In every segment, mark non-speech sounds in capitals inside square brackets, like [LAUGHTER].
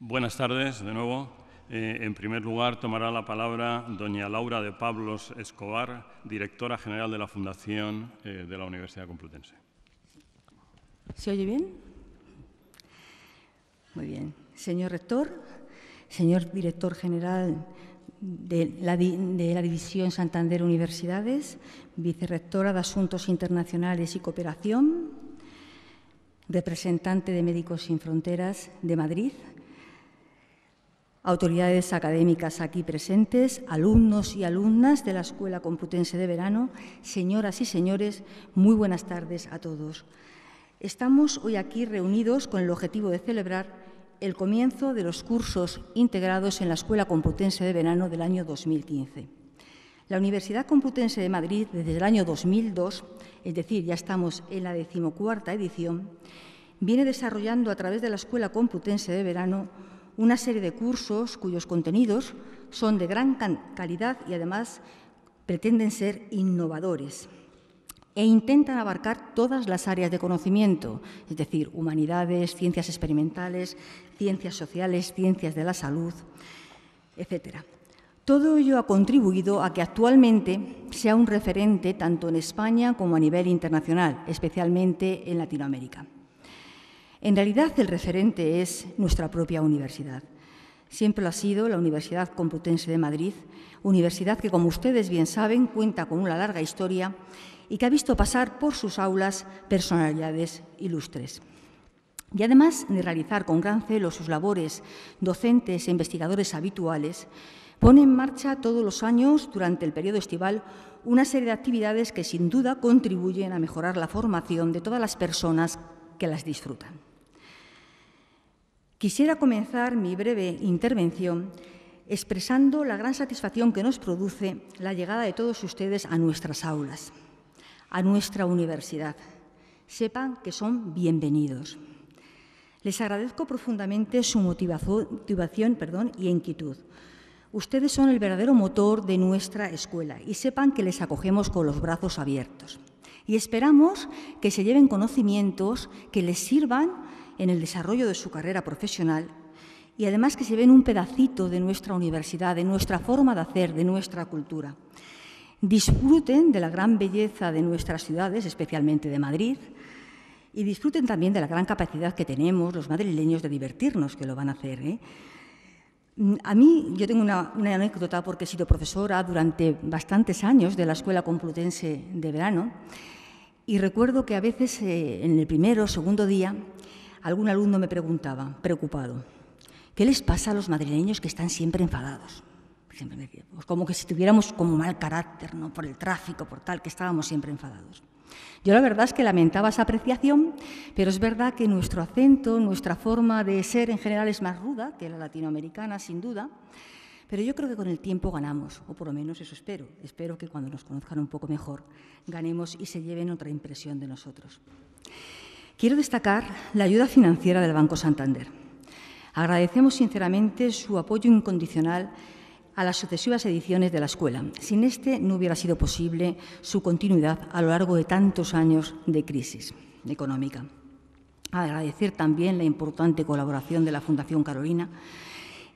Buenas tardes de nuevo. Eh, en primer lugar, tomará la palabra doña Laura de Pablos Escobar, directora general de la Fundación eh, de la Universidad Complutense. ¿Se oye bien? Muy bien. Señor rector, señor director general de la, División Santander Universidades, vicerrectora de Asuntos Internacionales y Cooperación, representante de Médicos Sin Fronteras de Madrid, autoridades académicas aquí presentes, alumnos y alumnas de la Escuela Complutense de Verano, señoras y señores, muy buenas tardes a todos. Estamos hoy aquí reunidos con el objetivo de celebrar el comienzo de los cursos integrados en la Escuela Complutense de Verano del año 2015. La Universidad Complutense de Madrid, desde el año 2002, es decir, ya estamos en la decimocuarta edición, viene desarrollando a través de la Escuela Complutense de Verano una serie de cursos cuyos contenidos son de gran calidad y además pretenden ser innovadores e intentan abarcar todas las áreas de conocimiento, es decir, humanidades, ciencias experimentales, ciencias sociales, ciencias de la salud, etc. Todo ello ha contribuido a que actualmente sea un referente tanto en España como a nivel internacional, especialmente en Latinoamérica. En realidad el referente es nuestra propia universidad. Siempre lo ha sido la Universidad Complutense de Madrid, universidad que, como ustedes bien saben, cuenta con una larga historia y que ha visto pasar por sus aulas personalidades ilustres. Y además de realizar con gran celo sus labores docentes e investigadores habituales, pone en marcha todos los años, durante el periodo estival, una serie de actividades que sin duda contribuyen a mejorar la formación de todas las personas que las disfrutan. Quisiera comenzar mi breve intervención expresando la gran satisfacción que nos produce la llegada de todos ustedes a nuestras aulas, a nuestra universidad. Sepan que son bienvenidos. Les agradezco profundamente su motivación perdón, y inquietud. Ustedes son el verdadero motor de nuestra escuela y sepan que les acogemos con los brazos abiertos. Y esperamos que se lleven conocimientos que les sirvan en el desarrollo de su carrera profesional y además que se ven un pedacito de nuestra universidad, de nuestra forma de hacer, de nuestra cultura. Disfruten de la gran belleza de nuestras ciudades, especialmente de Madrid, y disfruten también de la gran capacidad que tenemos los madrileños de divertirnos, que lo van a hacer. ¿eh? Mm, a mí, yo tengo una, anécdota porque he sido profesora durante bastantes años de la Escuela Complutense de Verano y recuerdo que a veces eh, en el primero o segundo día Algún alumno me preguntaba, preocupado, ¿qué les pasa a los madrileños que están siempre enfadados? Pues como que si tuviéramos como mal carácter, ¿no? Por el tráfico, por tal, que estábamos siempre enfadados. Yo la verdad es que lamentaba esa apreciación, pero es verdad que nuestro acento, nuestra forma de ser en general es más ruda que la latinoamericana, sin duda. Pero yo creo que con el tiempo ganamos, o por lo menos eso espero. Espero que cuando nos conozcan un poco mejor ganemos y se lleven otra impresión de nosotros. Quiero destacar la ayuda financiera del Banco Santander. Agradecemos sinceramente su apoyo incondicional a las sucesivas ediciones de la escuela. Sin este no hubiera sido posible su continuidad a lo largo de tantos años de crisis económica. Agradecer también la importante colaboración de la Fundación Carolina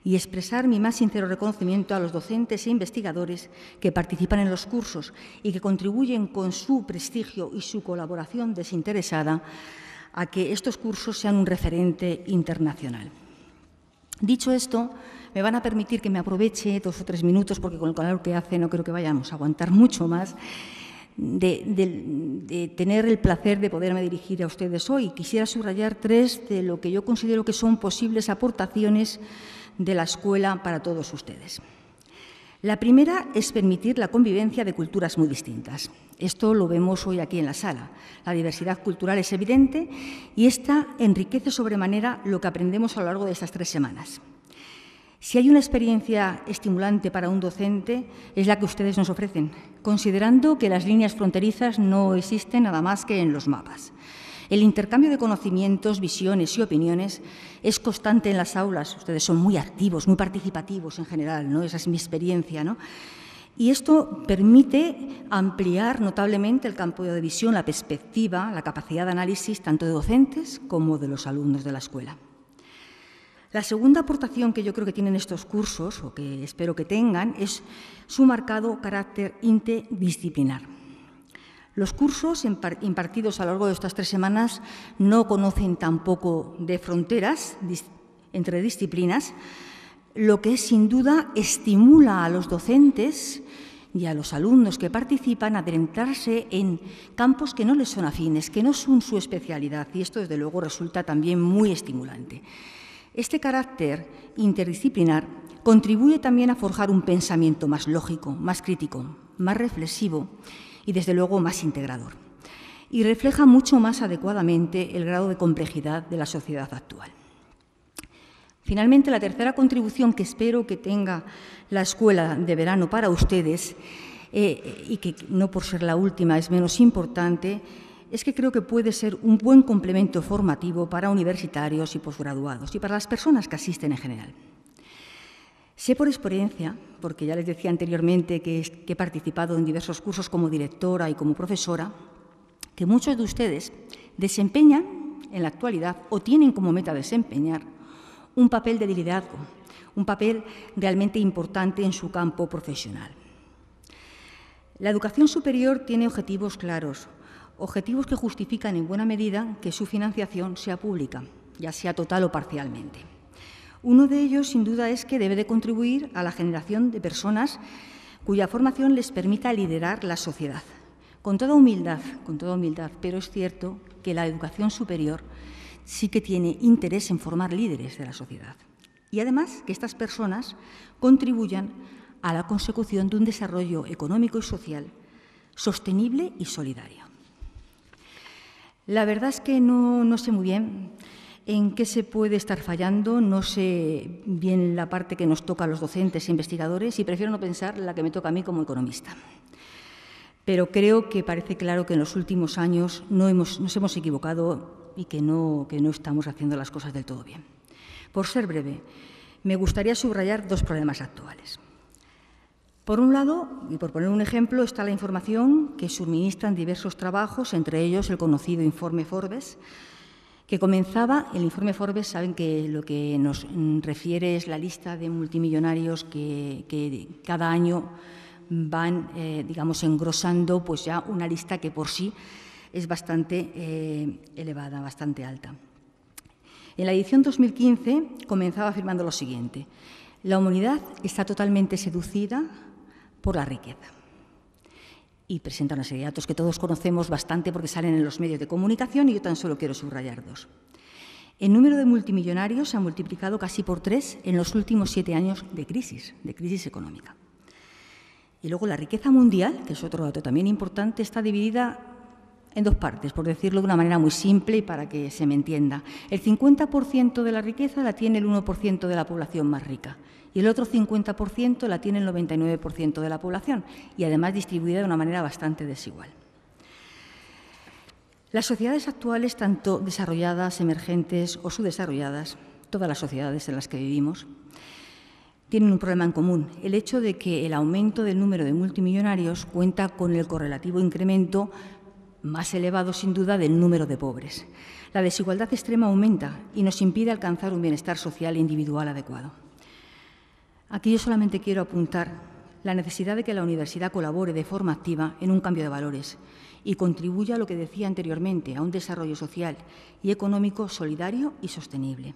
y expresar mi más sincero reconocimiento a los docentes e investigadores que participan en los cursos y que contribuyen con su prestigio y su colaboración desinteresada a que estos cursos sean un referente internacional. Dicho esto, me van a permitir que me aproveche dos o tres minutos, porque con el calor que hace no creo que vayamos a aguantar mucho más, de, de, tener el placer de poderme dirigir a ustedes hoy. Quisiera subrayar tres de lo que yo considero que son posibles aportaciones de la escuela para todos ustedes. La primera es permitir la convivencia de culturas muy distintas. Esto lo vemos hoy aquí en la sala. La diversidad cultural es evidente y esta enriquece sobremanera lo que aprendemos a lo largo de estas tres semanas. Si hay una experiencia estimulante para un docente, es la que ustedes nos ofrecen, considerando que las líneas fronterizas no existen nada más que en los mapas. El intercambio de conocimientos, visiones y opiniones es constante en las aulas. Ustedes son muy activos, muy participativos en general, ¿no? Esa es mi experiencia, Y esto permite ampliar notablemente el campo de visión, la perspectiva, la capacidad de análisis tanto de docentes como de los alumnos de la escuela. La segunda aportación que yo creo que tienen estos cursos, o que espero que tengan, es su marcado carácter interdisciplinar. Los cursos impartidos a lo largo de estas tres semanas no conocen tampoco de fronteras entre disciplinas, lo que sin duda estimula a los docentes y a los alumnos que participan a adentrarse en campos que no les son afines, que no son su especialidad, y esto desde luego resulta también muy estimulante. Este carácter interdisciplinar contribuye también a forjar un pensamiento más lógico, más crítico, más reflexivo y desde luego más integrador. Y refleja mucho más adecuadamente el grado de complejidad de la sociedad actual. Finalmente, la tercera contribución que espero que tenga la escuela de verano para ustedes, eh, y que no por ser la última es menos importante, es que creo que puede ser un buen complemento formativo para universitarios y posgraduados y para las personas que asisten en general. Sé por experiencia, porque ya les decía anteriormente que, he participado en diversos cursos como directora y como profesora, que muchos de ustedes desempeñan en la actualidad o tienen como meta desempeñar un papel de liderazgo, un papel realmente importante en su campo profesional. La educación superior tiene objetivos claros, objetivos que justifican en buena medida que su financiación sea pública, ya sea total o parcialmente. Uno de ellos, sin duda, es que debe de contribuir a la generación de personas cuya formación les permita liderar la sociedad. Con toda humildad, con toda humildad, pero es cierto que la educación superior sí que tiene interés en formar líderes de la sociedad. Y además que estas personas contribuyan a la consecución de un desarrollo económico y social sostenible y solidario. La verdad es que no, no sé muy bien en qué se puede estar fallando, no sé bien la parte que nos toca a los docentes e investigadores y prefiero no pensar la que me toca a mí como economista. Pero creo que parece claro que en los últimos años no hemos, nos hemos equivocado y que no, que no estamos haciendo las cosas del todo bien. Por ser breve, me gustaría subrayar dos problemas actuales. Por un lado, y por poner un ejemplo, está la información que suministran diversos trabajos, entre ellos el conocido informe Forbes, que comenzaba, el informe Forbes, saben que lo que nos refiere es la lista de multimillonarios que, cada año van, eh, digamos, engrosando pues ya una lista que por sí es bastante eh, elevada, bastante alta. En la edición 2015 comenzaba afirmando lo siguiente, la humanidad está totalmente seducida por la riqueza y presenta una serie de datos que todos conocemos bastante porque salen en los medios de comunicación y yo tan solo quiero subrayar dos. El número de multimillonarios se ha multiplicado casi por tres en los últimos siete años de crisis, de crisis económica. Y luego la riqueza mundial, que es otro dato también importante, está dividida en dos partes, por decirlo de una manera muy simple y para que se me entienda. El 50% de la riqueza la tiene el 1% de la población más rica y el otro 50% la tiene el 99% de la población y además distribuida de una manera bastante desigual. Las sociedades actuales, tanto desarrolladas, emergentes o subdesarrolladas, todas las sociedades en las que vivimos, tienen un problema en común, el hecho de que el aumento del número de multimillonarios cuenta con el correlativo incremento más elevado sin duda del número de pobres. La desigualdad extrema aumenta y nos impide alcanzar un bienestar social e individual adecuado. Aquí yo solamente quiero apuntar la necesidad de que la universidad colabore de forma activa en un cambio de valores y contribuya a lo que decía anteriormente, a un desarrollo social y económico solidario y sostenible.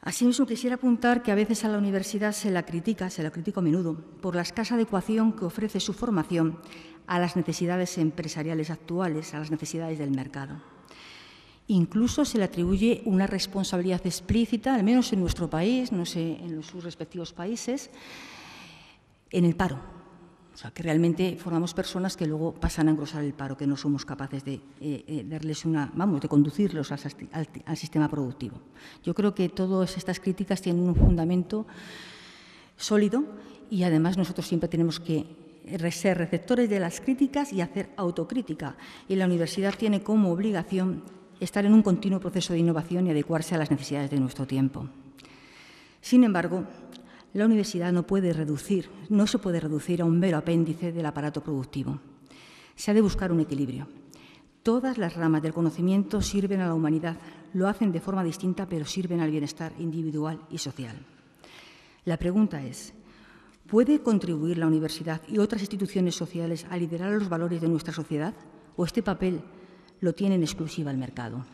Asimismo, quisiera apuntar que a veces a la universidad se la critica, se la critico a menudo, por la escasa adecuación que ofrece su formación a las necesidades empresariales actuales, a las necesidades del mercado. Incluso se le atribuye una responsabilidad explícita, al menos en nuestro país, no sé, en sus respectivos países, en el paro. O sea, que realmente formamos personas que luego pasan a engrosar el paro, que no somos capaces de eh, eh, darles una, vamos, de conducirlos al sistema productivo. Yo creo que todas estas críticas tienen un fundamento sólido y además nosotros siempre tenemos que ser receptores de las críticas y hacer autocrítica. Y la universidad tiene como obligación estar en un continuo proceso de innovación y adecuarse a las necesidades de nuestro tiempo. Sin embargo, la universidad no puede reducir, no se puede reducir a un mero apéndice del aparato productivo. Se ha de buscar un equilibrio. Todas las ramas del conocimiento sirven a la humanidad, lo hacen de forma distinta, pero sirven al bienestar individual y social. La pregunta es, ¿puede contribuir la universidad y otras instituciones sociales a liderar los valores de nuestra sociedad? ¿O este papel lo tienen exclusiva al mercado.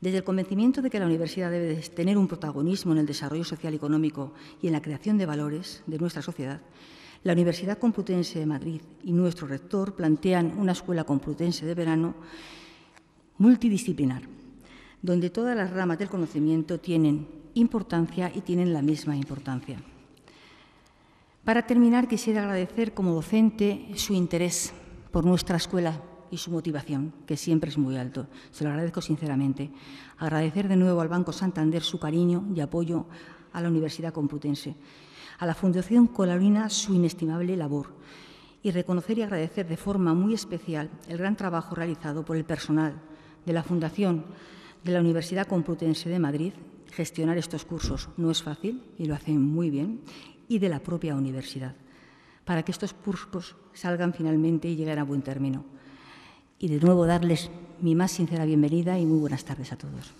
Desde el convencimiento de que la universidad debe tener un protagonismo en el desarrollo social y económico y en la creación de valores de nuestra sociedad, la Universidad Complutense de Madrid y nuestro rector plantean una escuela complutense de verano multidisciplinar, donde todas las ramas del conocimiento tienen importancia y tienen la misma importancia. Para terminar, quisiera agradecer como docente su interés por nuestra escuela y su motivación, que siempre es muy alto. Se lo agradezco sinceramente. Agradecer de nuevo al Banco Santander su cariño y apoyo a la Universidad Complutense, a la Fundación Colarina su inestimable labor y reconocer y agradecer de forma muy especial el gran trabajo realizado por el personal de la Fundación de la Universidad Complutense de Madrid. Gestionar estos cursos no es fácil y lo hacen muy bien y de la propia universidad para que estos cursos salgan finalmente y lleguen a buen término y de nuevo darles mi más sincera bienvenida y muy buenas tardes a todos.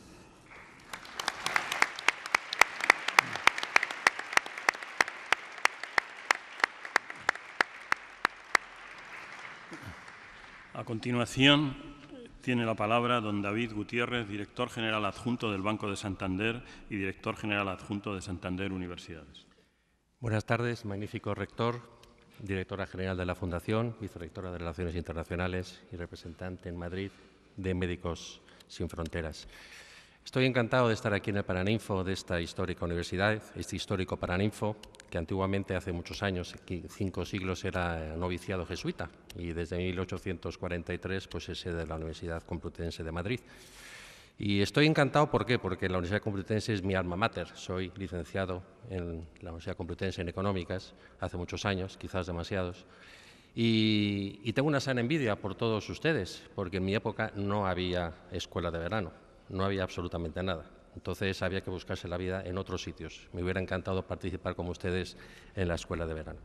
A continuación, tiene la palabra don David Gutiérrez, director general adjunto del Banco de Santander y director general adjunto de Santander Universidades. Buenas tardes, magnífico rector, directora general de la Fundación, vicerectora de Relaciones Internacionales y representante en Madrid de Médicos Sin Fronteras. Estoy encantado de estar aquí en el Paraninfo de esta histórica universidad, este histórico Paraninfo, que antiguamente, hace muchos años, cinco siglos, era noviciado jesuita y desde 1843 pues, es sede de la Universidad Complutense de Madrid. Y estoy encantado, ¿por Porque la Universidad Complutense es mi alma mater. Soy licenciado en la Universidad Complutense en Económicas hace muchos años, quizás demasiados. Y, tengo una sana envidia por todos ustedes, porque en mi época no había escuela de verano, no había absolutamente nada. Entonces había que buscarse la vida en otros sitios. Me hubiera encantado participar como ustedes en la escuela de verano.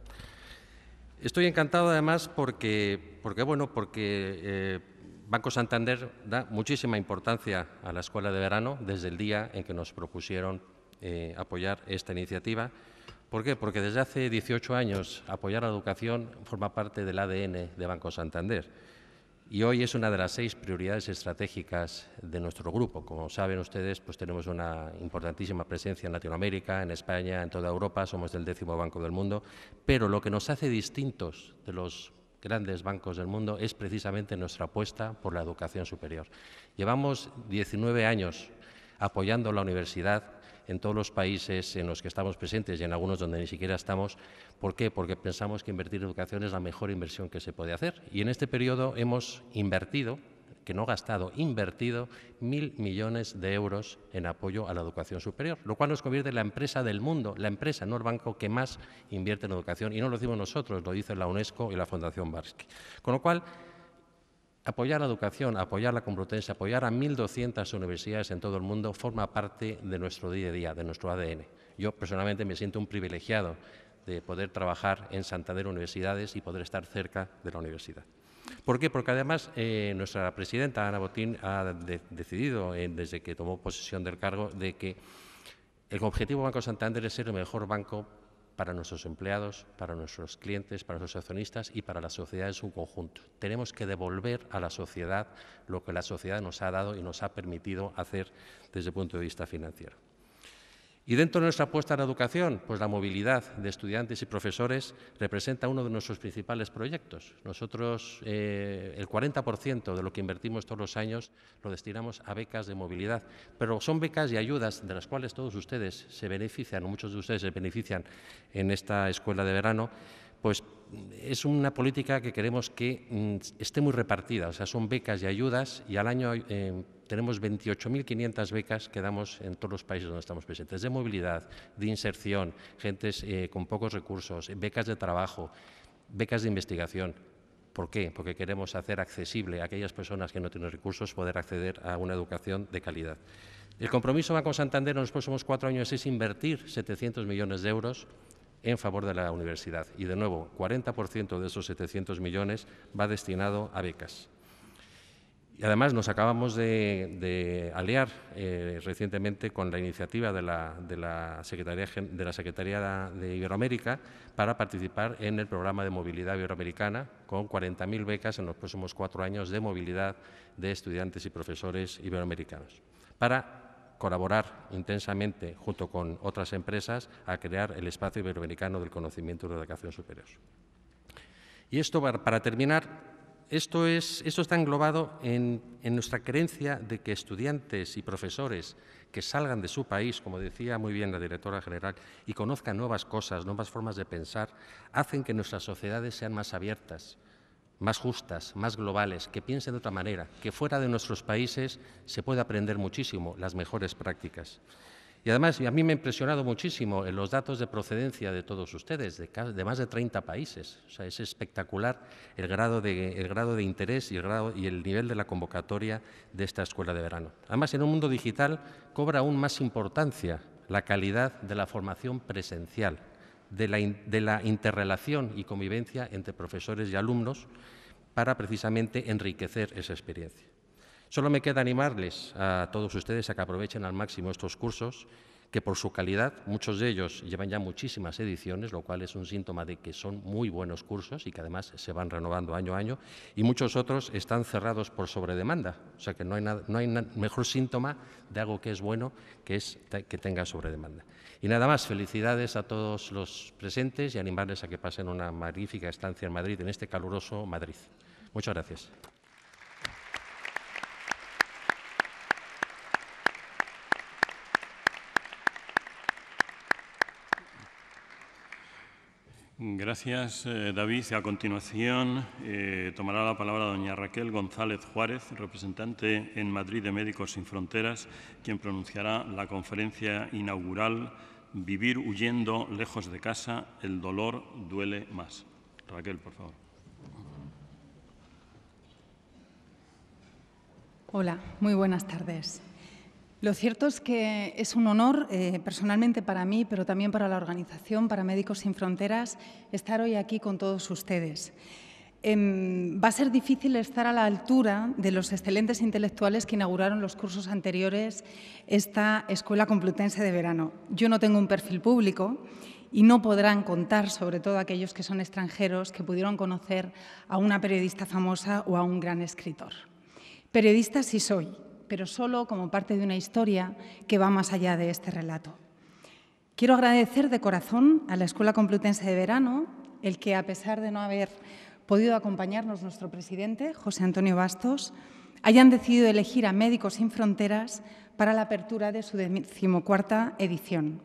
Estoy encantado además porque, porque bueno, porque eh, Banco Santander da muchísima importancia a la escuela de verano desde el día en que nos propusieron eh, apoyar esta iniciativa. ¿Por qué? Porque desde hace 18 años apoyar la educación forma parte del ADN de Banco Santander y hoy es una de las seis prioridades estratégicas de nuestro grupo. Como saben ustedes, pues tenemos una importantísima presencia en Latinoamérica, en España, en toda Europa, somos el décimo banco del mundo, pero lo que nos hace distintos de los grandes bancos del mundo es precisamente nuestra apuesta por la educación superior. Llevamos 19 años apoyando la universidad en todos los países en los que estamos presentes y en algunos donde ni siquiera estamos. ¿Por qué? Porque pensamos que invertir en educación es la mejor inversión que se puede hacer. Y en este periodo hemos invertido que no gastado, invertido mil millones de euros en apoyo a la educación superior, lo cual nos convierte en la empresa del mundo, la empresa, no el banco que más invierte en educación. Y no lo decimos nosotros, lo dicen la UNESCO y la Fundación Barsky. Con lo cual, Apoyar la educación, apoyar la Complutense, apoyar a 1.200 universidades en todo el mundo forma parte de nuestro día a día, de nuestro ADN. Yo personalmente me siento un privilegiado de poder trabajar en Santander Universidades y poder estar cerca de la universidad. ¿Por qué? Porque además eh, nuestra presidenta Ana Botín ha decidido eh, desde que tomó posesión del cargo de que el objetivo Banco Santander es ser el mejor banco para nuestros empleados, para nuestros clientes, para nuestros accionistas y para la sociedad en su conjunto. Tenemos que devolver a la sociedad lo que la sociedad nos ha dado y nos ha permitido hacer desde el punto de vista financiero. Y dentro de nuestra apuesta a la educación, pues la movilidad de estudiantes y profesores representa uno de nuestros principales proyectos. Nosotros eh, el 40% de lo que invertimos todos los años lo destinamos a becas de movilidad, pero son becas y ayudas de las cuales todos ustedes se benefician, muchos de ustedes se benefician en esta escuela de verano, pues es una política que queremos que mm, esté muy repartida, o sea, son becas y ayudas y al año... Eh, tenemos 28.500 becas que damos en todos los países donde estamos presentes, de movilidad, de inserción, gentes eh, con pocos recursos, becas de trabajo, becas de investigación. ¿Por qué? Porque queremos hacer accesible a aquellas personas que no tienen recursos poder acceder a una educación de calidad. El compromiso con Santander en los próximos cuatro años es invertir 700 millones de euros en favor de la universidad. Y, de nuevo, 40% de esos 700 millones va destinado a becas además nos acabamos de, aliar eh, recientemente con la iniciativa de la, de Secretaría, de la Secretaría de Iberoamérica para participar en el programa de movilidad iberoamericana con 40.000 becas en los próximos cuatro años de movilidad de estudiantes y profesores iberoamericanos para colaborar intensamente junto con otras empresas a crear el espacio iberoamericano del conocimiento y de la educación superior. Y esto, para terminar, esto, está englobado en, nuestra creencia de que estudiantes y profesores que salgan de su país, como decía muy bien la directora general, y conozcan nuevas cosas, nuevas formas de pensar, hacen que nuestras sociedades sean más abiertas, más justas, más globales, que piensen de otra manera, que fuera de nuestros países se puede aprender muchísimo las mejores prácticas. Y además, a mí me ha impresionado muchísimo eh, los datos de procedencia de todos ustedes, de, más de 30 países. O sea, es espectacular el grado de, grado de interés y el, nivel de la convocatoria de esta escuela de verano. Además, en un mundo digital cobra aún más importancia la calidad de la formación presencial, de la interrelación y convivencia entre profesores y alumnos para precisamente enriquecer esa experiencia. Solo me queda animarles a todos ustedes a que aprovechen al máximo estos cursos, que por su calidad, muchos de ellos llevan ya muchísimas ediciones, lo cual es un síntoma de que son muy buenos cursos y que además se van renovando año a año, y muchos otros están cerrados por sobredemanda, o sea que no hay, no hay mejor síntoma de algo que es bueno que es que tenga sobredemanda. Y nada más, felicidades a todos los presentes y animarles a que pasen una magnífica estancia en Madrid, en este caluroso Madrid. Muchas gracias. Gracias, eh, David. A continuación eh, tomará la palabra doña Raquel González Juárez, representante en Madrid de Médicos Sin Fronteras, quien pronunciará la conferencia inaugural Vivir huyendo lejos de casa, el dolor duele más. Raquel, por favor. Hola, muy buenas tardes. Lo cierto es que es un honor eh, personalmente para mí, pero también para la organización, para Médicos Sin Fronteras, estar hoy aquí con todos ustedes. Em, va a ser difícil estar a la altura de los excelentes intelectuales que inauguraron los cursos anteriores esta Escuela Complutense de Verano. Yo no tengo un perfil público y no podrán contar, sobre todo aquellos que son extranjeros, que pudieron conocer a una periodista famosa o a un gran escritor. Periodista sí soy, pero solo como parte de una historia que va más allá de este relato. Quiero agradecer de corazón a la Escuela Complutense de Verano el que, a pesar de no haber podido acompañarnos nuestro presidente, José Antonio Bastos, hayan decidido elegir a Médicos Sin Fronteras para la apertura de su decimocuarta edición.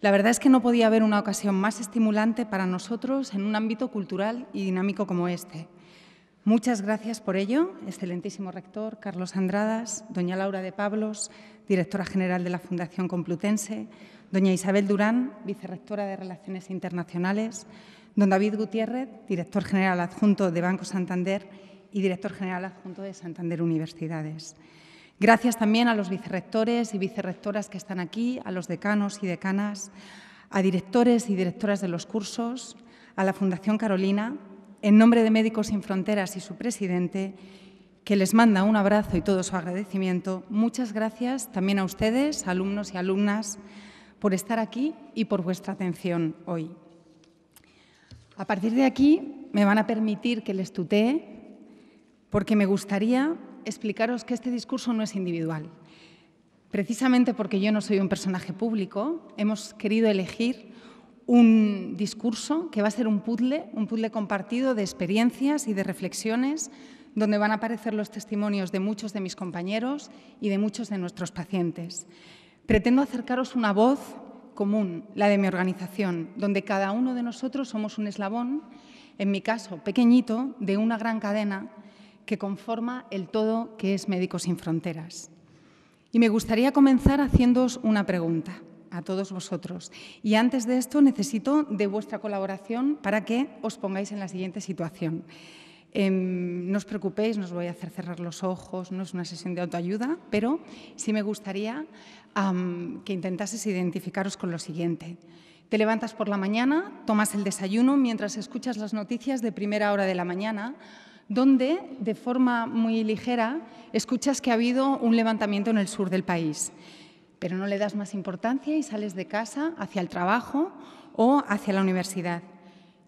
La verdad es que no podía haber una ocasión más estimulante para nosotros en un ámbito cultural y dinámico como este. Muchas gracias por ello, excelentísimo rector Carlos Andradas, doña Laura de Pablos, directora general de la Fundación Complutense, doña Isabel Durán, vicerrectora de Relaciones Internacionales, don David Gutiérrez, director general adjunto de Banco Santander y director general adjunto de Santander Universidades. Gracias también a los vicerrectores y vicerrectoras que están aquí, a los decanos y decanas, a directores y directoras de los cursos, a la Fundación Carolina, en nombre de Médicos Sin Fronteras y su presidente, que les manda un abrazo y todo su agradecimiento. Muchas gracias también a ustedes, alumnos y alumnas, por estar aquí y por vuestra atención hoy. A partir de aquí me van a permitir que les tutee porque me gustaría explicaros que este discurso no es individual. Precisamente porque yo no soy un personaje público, hemos querido elegir un discurso que va a ser un puzzle, un puzzle compartido de experiencias y de reflexiones, donde van a aparecer los testimonios de muchos de mis compañeros y de muchos de nuestros pacientes. Pretendo acercaros una voz común, la de mi organización, donde cada uno de nosotros somos un eslabón, en mi caso pequeñito, de una gran cadena que conforma el todo que es Médicos Sin Fronteras. Y me gustaría comenzar haciéndoos una pregunta a todos vosotros. Y antes de esto necesito de vuestra colaboración para que os pongáis en la siguiente situación. Em, no os preocupéis, no os voy a hacer cerrar los ojos, no es una sesión de autoayuda, pero sí me gustaría que intentases identificaros con lo siguiente. Te levantas por la mañana, tomas el desayuno mientras escuchas las noticias de primera hora de la mañana, donde de forma muy ligera escuchas que ha habido un levantamiento en el sur del país pero no le das más importancia y sales de casa hacia el trabajo o hacia la universidad.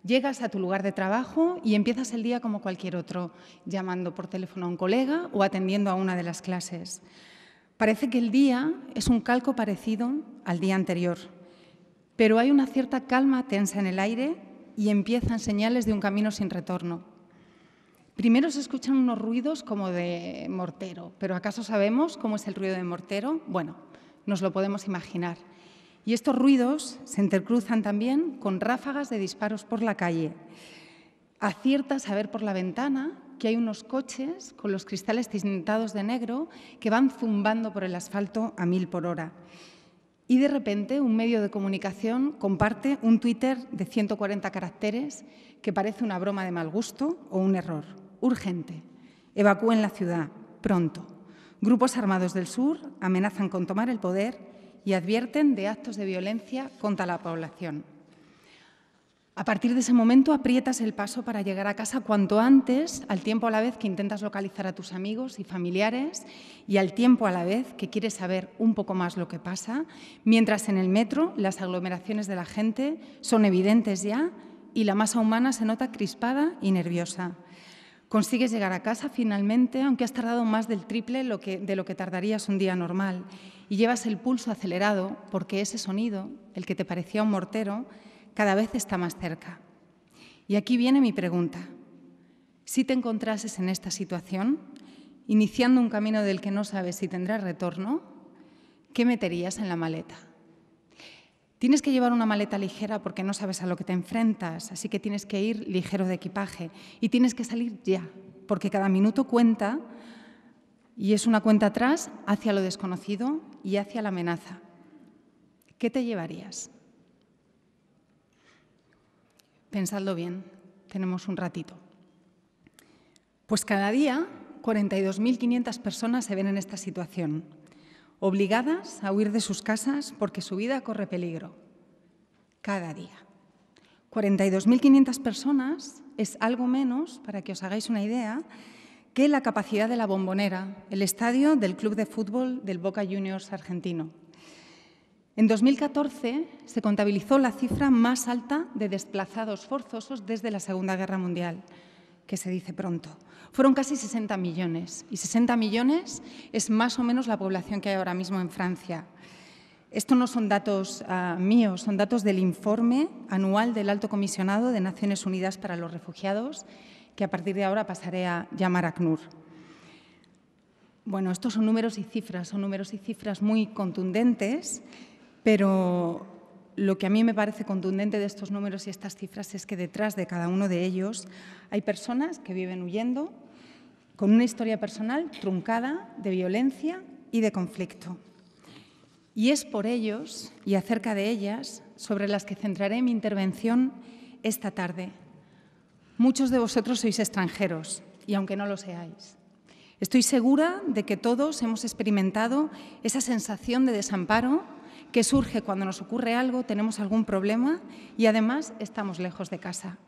Llegas a tu lugar de trabajo y empiezas el día como cualquier otro, llamando por teléfono a un colega o atendiendo a una de las clases. Parece que el día es un calco parecido al día anterior, pero hay una cierta calma tensa en el aire y empiezan señales de un camino sin retorno. Primero se escuchan unos ruidos como de mortero, pero ¿acaso sabemos cómo es el ruido de mortero? Bueno, nos lo podemos imaginar. Y estos ruidos se intercruzan también con ráfagas de disparos por la calle. Acierta saber por la ventana que hay unos coches con los cristales tintados de negro que van zumbando por el asfalto a mil por hora. Y de repente un medio de comunicación comparte un Twitter de 140 caracteres que parece una broma de mal gusto o un error. Urgente. Evacúen la ciudad. Pronto. Grupos armados del sur amenazan con tomar el poder y advierten de actos de violencia contra la población. A partir de ese momento aprietas el paso para llegar a casa cuanto antes, al tiempo a la vez que intentas localizar a tus amigos y familiares y al tiempo a la vez que quieres saber un poco más lo que pasa, mientras en el metro las aglomeraciones de la gente son evidentes ya y la masa humana se nota crispada y nerviosa. Consigues llegar a casa finalmente, aunque has tardado más del triple de lo que tardarías un día normal, y llevas el pulso acelerado porque ese sonido, el que te parecía un mortero, cada vez está más cerca. Y aquí viene mi pregunta. Si te encontrases en esta situación, iniciando un camino del que no sabes si tendrás retorno, ¿qué meterías en la maleta? Tienes que llevar una maleta ligera porque no sabes a lo que te enfrentas, así que tienes que ir ligero de equipaje y tienes que salir ya, porque cada minuto cuenta y es una cuenta atrás hacia lo desconocido y hacia la amenaza. ¿Qué te llevarías? Pensadlo bien, tenemos un ratito. Pues cada día 42.500 personas se ven en esta situación, obligadas a huir de sus casas porque su vida corre peligro cada día. 42.500 personas es algo menos, para que os hagáis una idea, que la capacidad de la bombonera, el estadio del club de fútbol del Boca Juniors argentino. En 2014 se contabilizó la cifra más alta de desplazados forzosos desde la Segunda Guerra Mundial, que se dice pronto. Fueron casi 60 millones, y 60 millones es más o menos la población que hay ahora mismo en Francia. Estos no son datos ah, míos, son datos del informe anual del Alto Comisionado de Naciones Unidas para los Refugiados, que a partir de ahora pasaré a llamar ACNUR. Bueno, estos son números y cifras, son números y cifras muy contundentes, pero lo que a mí me parece contundente de estos números y estas cifras es que detrás de cada uno de ellos hay personas que viven huyendo con una historia personal truncada de violencia y de conflicto. Y es por ellos y acerca de ellas sobre las que centraré mi intervención esta tarde. Muchos de vosotros sois extranjeros y aunque no lo seáis, estoy segura de que todos hemos experimentado esa sensación de desamparo que surge cuando nos ocurre algo, tenemos algún problema y además estamos lejos de casa.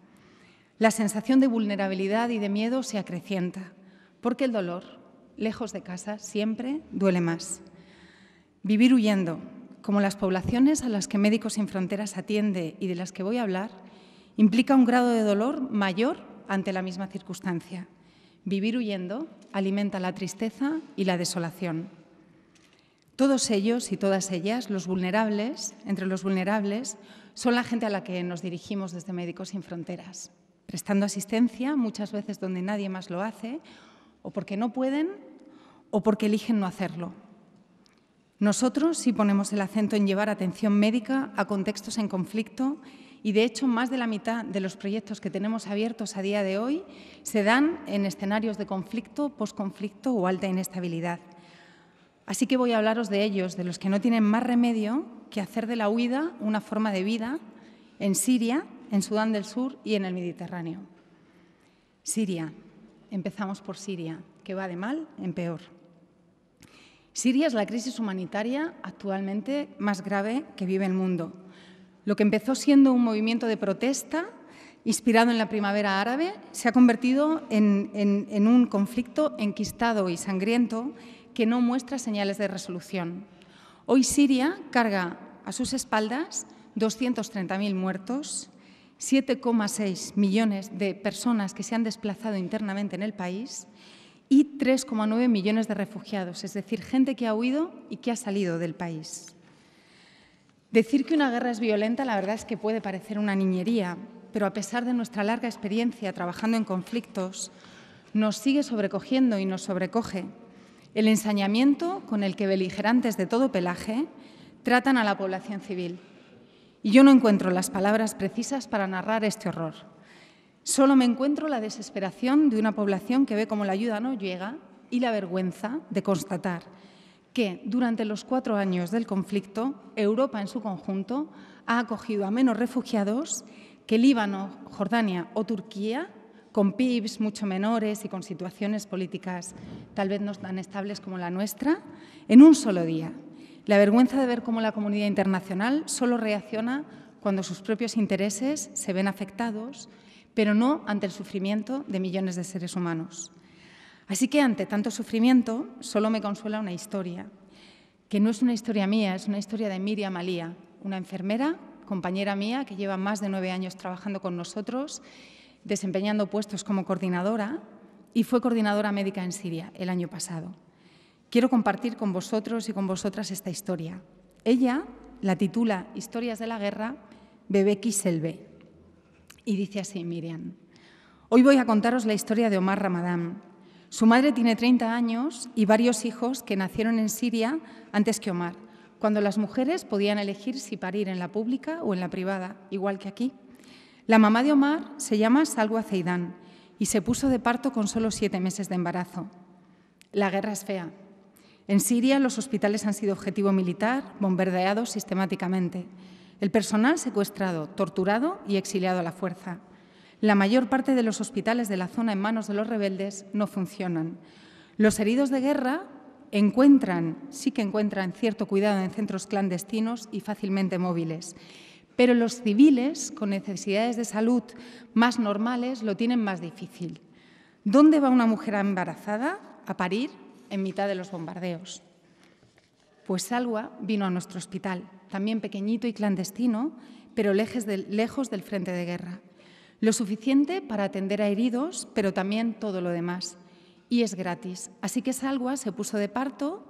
La sensación de vulnerabilidad y de miedo se acrecienta, porque el dolor, lejos de casa, siempre duele más. Vivir huyendo, como las poblaciones a las que Médicos Sin Fronteras atiende y de las que voy a hablar, implica un grado de dolor mayor ante la misma circunstancia. Vivir huyendo alimenta la tristeza y la desolación. Todos ellos y todas ellas, los vulnerables, entre los vulnerables, son la gente a la que nos dirigimos desde Médicos Sin Fronteras, prestando asistencia muchas veces donde nadie más lo hace, o porque no pueden, o porque eligen no hacerlo. Nosotros sí ponemos el acento en llevar atención médica a contextos en conflicto y, de hecho, más de la mitad de los proyectos que tenemos abiertos a día de hoy se dan en escenarios de conflicto, posconflicto o alta inestabilidad. Así que voy a hablaros de ellos, de los que no tienen más remedio que hacer de la huida una forma de vida en Siria, en Sudán del Sur y en el Mediterráneo. Siria. Empezamos por Siria, que va de mal en peor. Siria es la crisis humanitaria actualmente más grave que vive el mundo. Lo que empezó siendo un movimiento de protesta inspirado en la primavera árabe se ha convertido en, un conflicto enquistado y sangriento que no muestra señales de resolución. Hoy Siria carga a sus espaldas 230.000 muertos, 7,6 millones de personas que se han desplazado internamente en el país y 3,9 millones de refugiados, es decir, gente que ha huido y que ha salido del país. Decir que una guerra es violenta, la verdad es que puede parecer una niñería, pero a pesar de nuestra larga experiencia trabajando en conflictos, nos sigue sobrecogiendo y nos sobrecoge el ensañamiento con el que beligerantes de todo pelaje tratan a la población civil. Y yo no encuentro las palabras precisas para narrar este horror. Solo me encuentro la desesperación de una población que ve cómo la ayuda no llega y la vergüenza de constatar que durante los cuatro años del conflicto, Europa en su conjunto ha acogido a menos refugiados que Líbano, Jordania o Turquía con PIBs mucho menores y con situaciones políticas tal vez no tan estables como la nuestra, en un solo día. La vergüenza de ver cómo la comunidad internacional solo reacciona cuando sus propios intereses se ven afectados, pero no ante el sufrimiento de millones de seres humanos. Así que ante tanto sufrimiento solo me consuela una historia, que no es una historia mía, es una historia de Miriam Alía, una enfermera, compañera mía, que lleva más de nueve años trabajando con nosotros desempeñando puestos como coordinadora y fue coordinadora médica en Siria el año pasado. Quiero compartir con vosotros y con vosotras esta historia. Ella la titula Historias de la Guerra, Bebé Kiselbe. Y dice así Miriam. Hoy voy a contaros la historia de Omar Ramadán. Su madre tiene 30 años y varios hijos que nacieron en Siria antes que Omar, cuando las mujeres podían elegir si parir en la pública o en la privada, igual que aquí. La mamá de Omar se llama Salwa Zeidán y se puso de parto con solo siete meses de embarazo. La guerra es fea. En Siria los hospitales han sido objetivo militar, bombardeados sistemáticamente. El personal secuestrado, torturado y exiliado a la fuerza. La mayor parte de los hospitales de la zona en manos de los rebeldes no funcionan. Los heridos de guerra encuentran, sí que encuentran cierto cuidado en centros clandestinos y fácilmente móviles pero los civiles con necesidades de salud más normales lo tienen más difícil. ¿Dónde va una mujer embarazada a parir en mitad de los bombardeos? Pues Salwa vino a nuestro hospital, también pequeñito y clandestino, pero lejos del, lejos del frente de guerra. Lo suficiente para atender a heridos, pero también todo lo demás. Y es gratis. Así que Salwa se puso de parto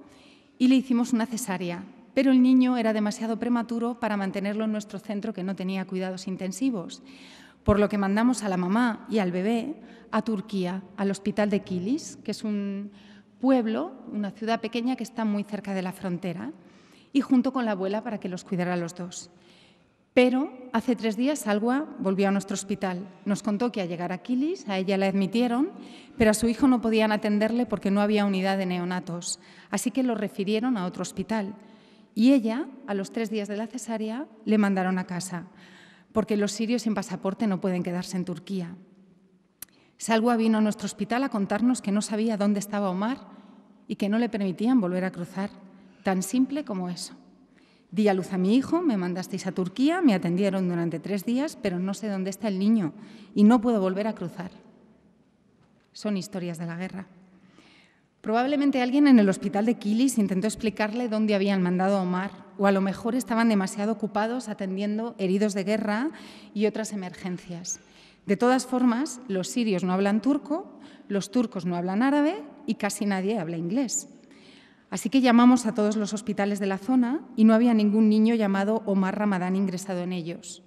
y le hicimos una cesárea, pero el niño era demasiado prematuro para mantenerlo en nuestro centro que no tenía cuidados intensivos, por lo que mandamos a la mamá y al bebé a Turquía, al hospital de Kilis, que es un pueblo, una ciudad pequeña que está muy cerca de la frontera, y junto con la abuela para que los cuidara los dos. Pero hace tres días Alwa volvió a nuestro hospital. Nos contó que al llegar a Kilis a ella la admitieron, pero a su hijo no podían atenderle porque no había unidad de neonatos, así que lo refirieron a otro hospital. Y ella, a los tres días de la cesárea, le mandaron a casa, porque los sirios sin pasaporte no pueden quedarse en Turquía. Salwa vino a nuestro hospital a contarnos que no sabía dónde estaba Omar y que no le permitían volver a cruzar. Tan simple como eso. Di a luz a mi hijo, me mandasteis a Turquía, me atendieron durante tres días, pero no sé dónde está el niño y no puedo volver a cruzar. Son historias de la guerra. Probablemente alguien en el hospital de Kilis intentó explicarle dónde habían mandado a Omar, o a lo mejor estaban demasiado ocupados atendiendo heridos de guerra y otras emergencias. De todas formas, los sirios no hablan turco, los turcos no hablan árabe y casi nadie habla inglés. Así que llamamos a todos los hospitales de la zona y no había ningún niño llamado Omar Ramadán ingresado en ellos.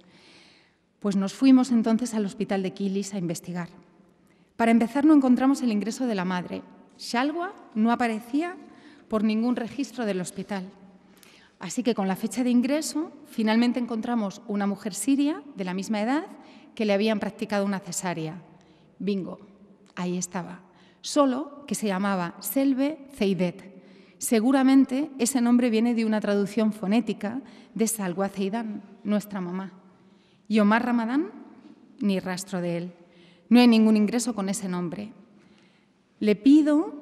Pues nos fuimos entonces al hospital de Kilis a investigar. Para empezar no encontramos el ingreso de la madre, Shalwa no aparecía por ningún registro del hospital. Así que con la fecha de ingreso finalmente encontramos una mujer siria de la misma edad que le habían practicado una cesárea. Bingo, ahí estaba. Solo que se llamaba Selve Zeidet. Seguramente ese nombre viene de una traducción fonética de Salwa Zeidan, nuestra mamá. Y Omar Ramadán, ni rastro de él. No hay ningún ingreso con ese nombre. Le pido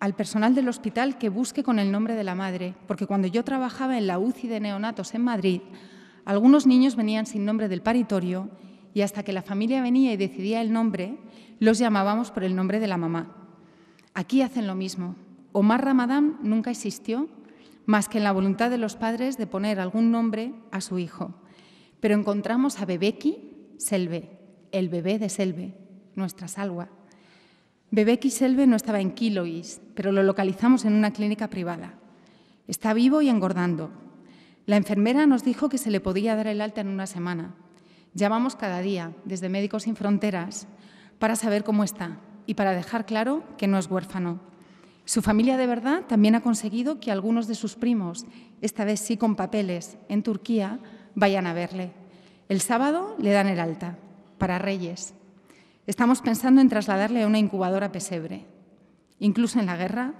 al personal del hospital que busque con el nombre de la madre, porque cuando yo trabajaba en la UCI de neonatos en Madrid, algunos niños venían sin nombre del paritorio y hasta que la familia venía y decidía el nombre, los llamábamos por el nombre de la mamá. Aquí hacen lo mismo. Omar Ramadán nunca existió más que en la voluntad de los padres de poner algún nombre a su hijo. Pero encontramos a Bebeki Selve, el bebé de Selve, nuestra salva. Bebé Kiselbe no estaba en Kilois, pero lo localizamos en una clínica privada. Está vivo y engordando. La enfermera nos dijo que se le podía dar el alta en una semana. Llamamos cada día, desde Médicos Sin Fronteras, para saber cómo está y para dejar claro que no es huérfano. Su familia de verdad también ha conseguido que algunos de sus primos, esta vez sí con papeles, en Turquía, vayan a verle. El sábado le dan el alta, para Reyes. Estamos pensando en trasladarle a una incubadora pesebre. Incluso en la guerra,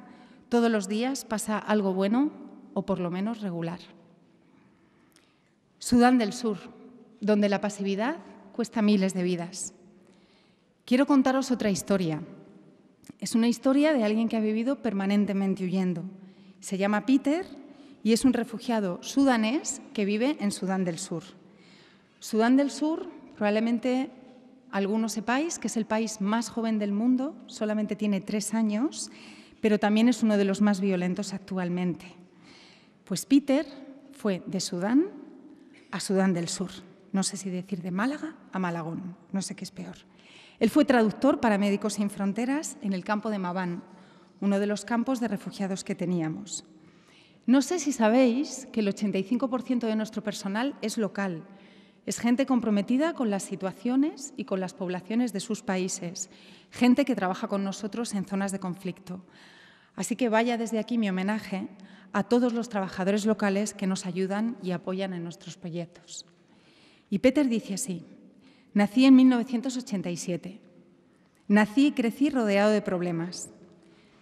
todos los días pasa algo bueno o por lo menos regular. Sudán del Sur, donde la pasividad cuesta miles de vidas. Quiero contaros otra historia. Es una historia de alguien que ha vivido permanentemente huyendo. Se llama Peter y es un refugiado sudanés que vive en Sudán del Sur. Sudán del Sur probablemente algunos sepáis que es el país más joven del mundo, solamente tiene tres años, pero también es uno de los más violentos actualmente. Pues Peter fue de Sudán a Sudán del Sur, no sé si decir de Málaga a Malagón, no sé qué es peor. Él fue traductor para Médicos Sin Fronteras en el campo de Mabán, uno de los campos de refugiados que teníamos. No sé si sabéis que el 85% de nuestro personal es local, es gente comprometida con las situaciones y con las poblaciones de sus países, gente que trabaja con nosotros en zonas de conflicto. Así que vaya desde aquí mi homenaje a todos los trabajadores locales que nos ayudan y apoyan en nuestros proyectos. Y Peter dice así, nací en 1987. Nací y crecí rodeado de problemas.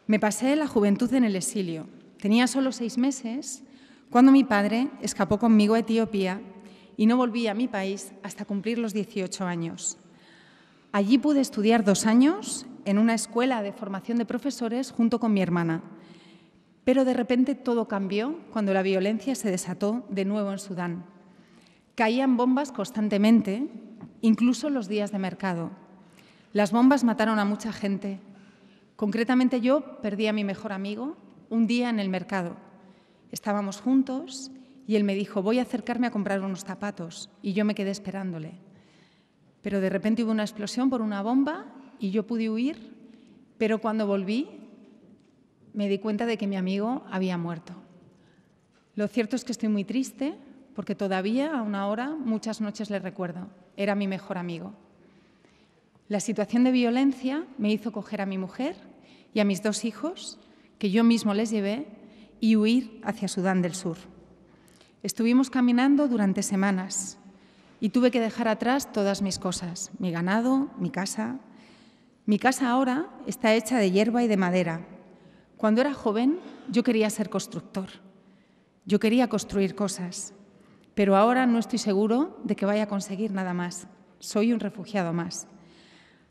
Me pasé la juventud en el exilio. Tenía solo seis meses cuando mi padre escapó conmigo a Etiopía y no volví a mi país hasta cumplir los 18 años. Allí pude estudiar dos años en una escuela de formación de profesores junto con mi hermana. Pero de repente todo cambió cuando la violencia se desató de nuevo en Sudán. Caían bombas constantemente, incluso los días de mercado. Las bombas mataron a mucha gente. Concretamente yo perdí a mi mejor amigo un día en el mercado. Estábamos juntos y él me dijo, voy a acercarme a comprar unos zapatos. Y yo me quedé esperándole. Pero de repente hubo una explosión por una bomba y yo pude huir, pero cuando volví me di cuenta de que mi amigo había muerto. Lo cierto es que estoy muy triste porque todavía, a una hora, muchas noches le recuerdo. Era mi mejor amigo. La situación de violencia me hizo coger a mi mujer y a mis dos hijos, que yo mismo les llevé, y huir hacia Sudán del Sur. Estuvimos caminando durante semanas y tuve que dejar atrás todas mis cosas, mi ganado, mi casa. Mi casa ahora está hecha de hierba y de madera. Cuando era joven yo quería ser constructor, yo quería construir cosas, pero ahora no estoy seguro de que vaya a conseguir nada más. Soy un refugiado más.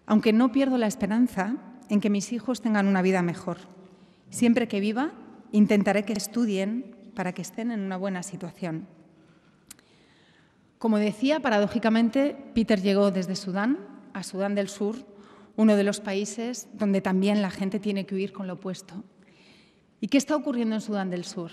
Aunque no pierdo la esperanza en que mis hijos tengan una vida mejor. Siempre que viva, intentaré que estudien, para que estén en una buena situación. Como decía, paradójicamente, Peter llegó desde Sudán a Sudán del Sur, uno de los países donde también la gente tiene que huir con lo opuesto. ¿Y qué está ocurriendo en Sudán del Sur?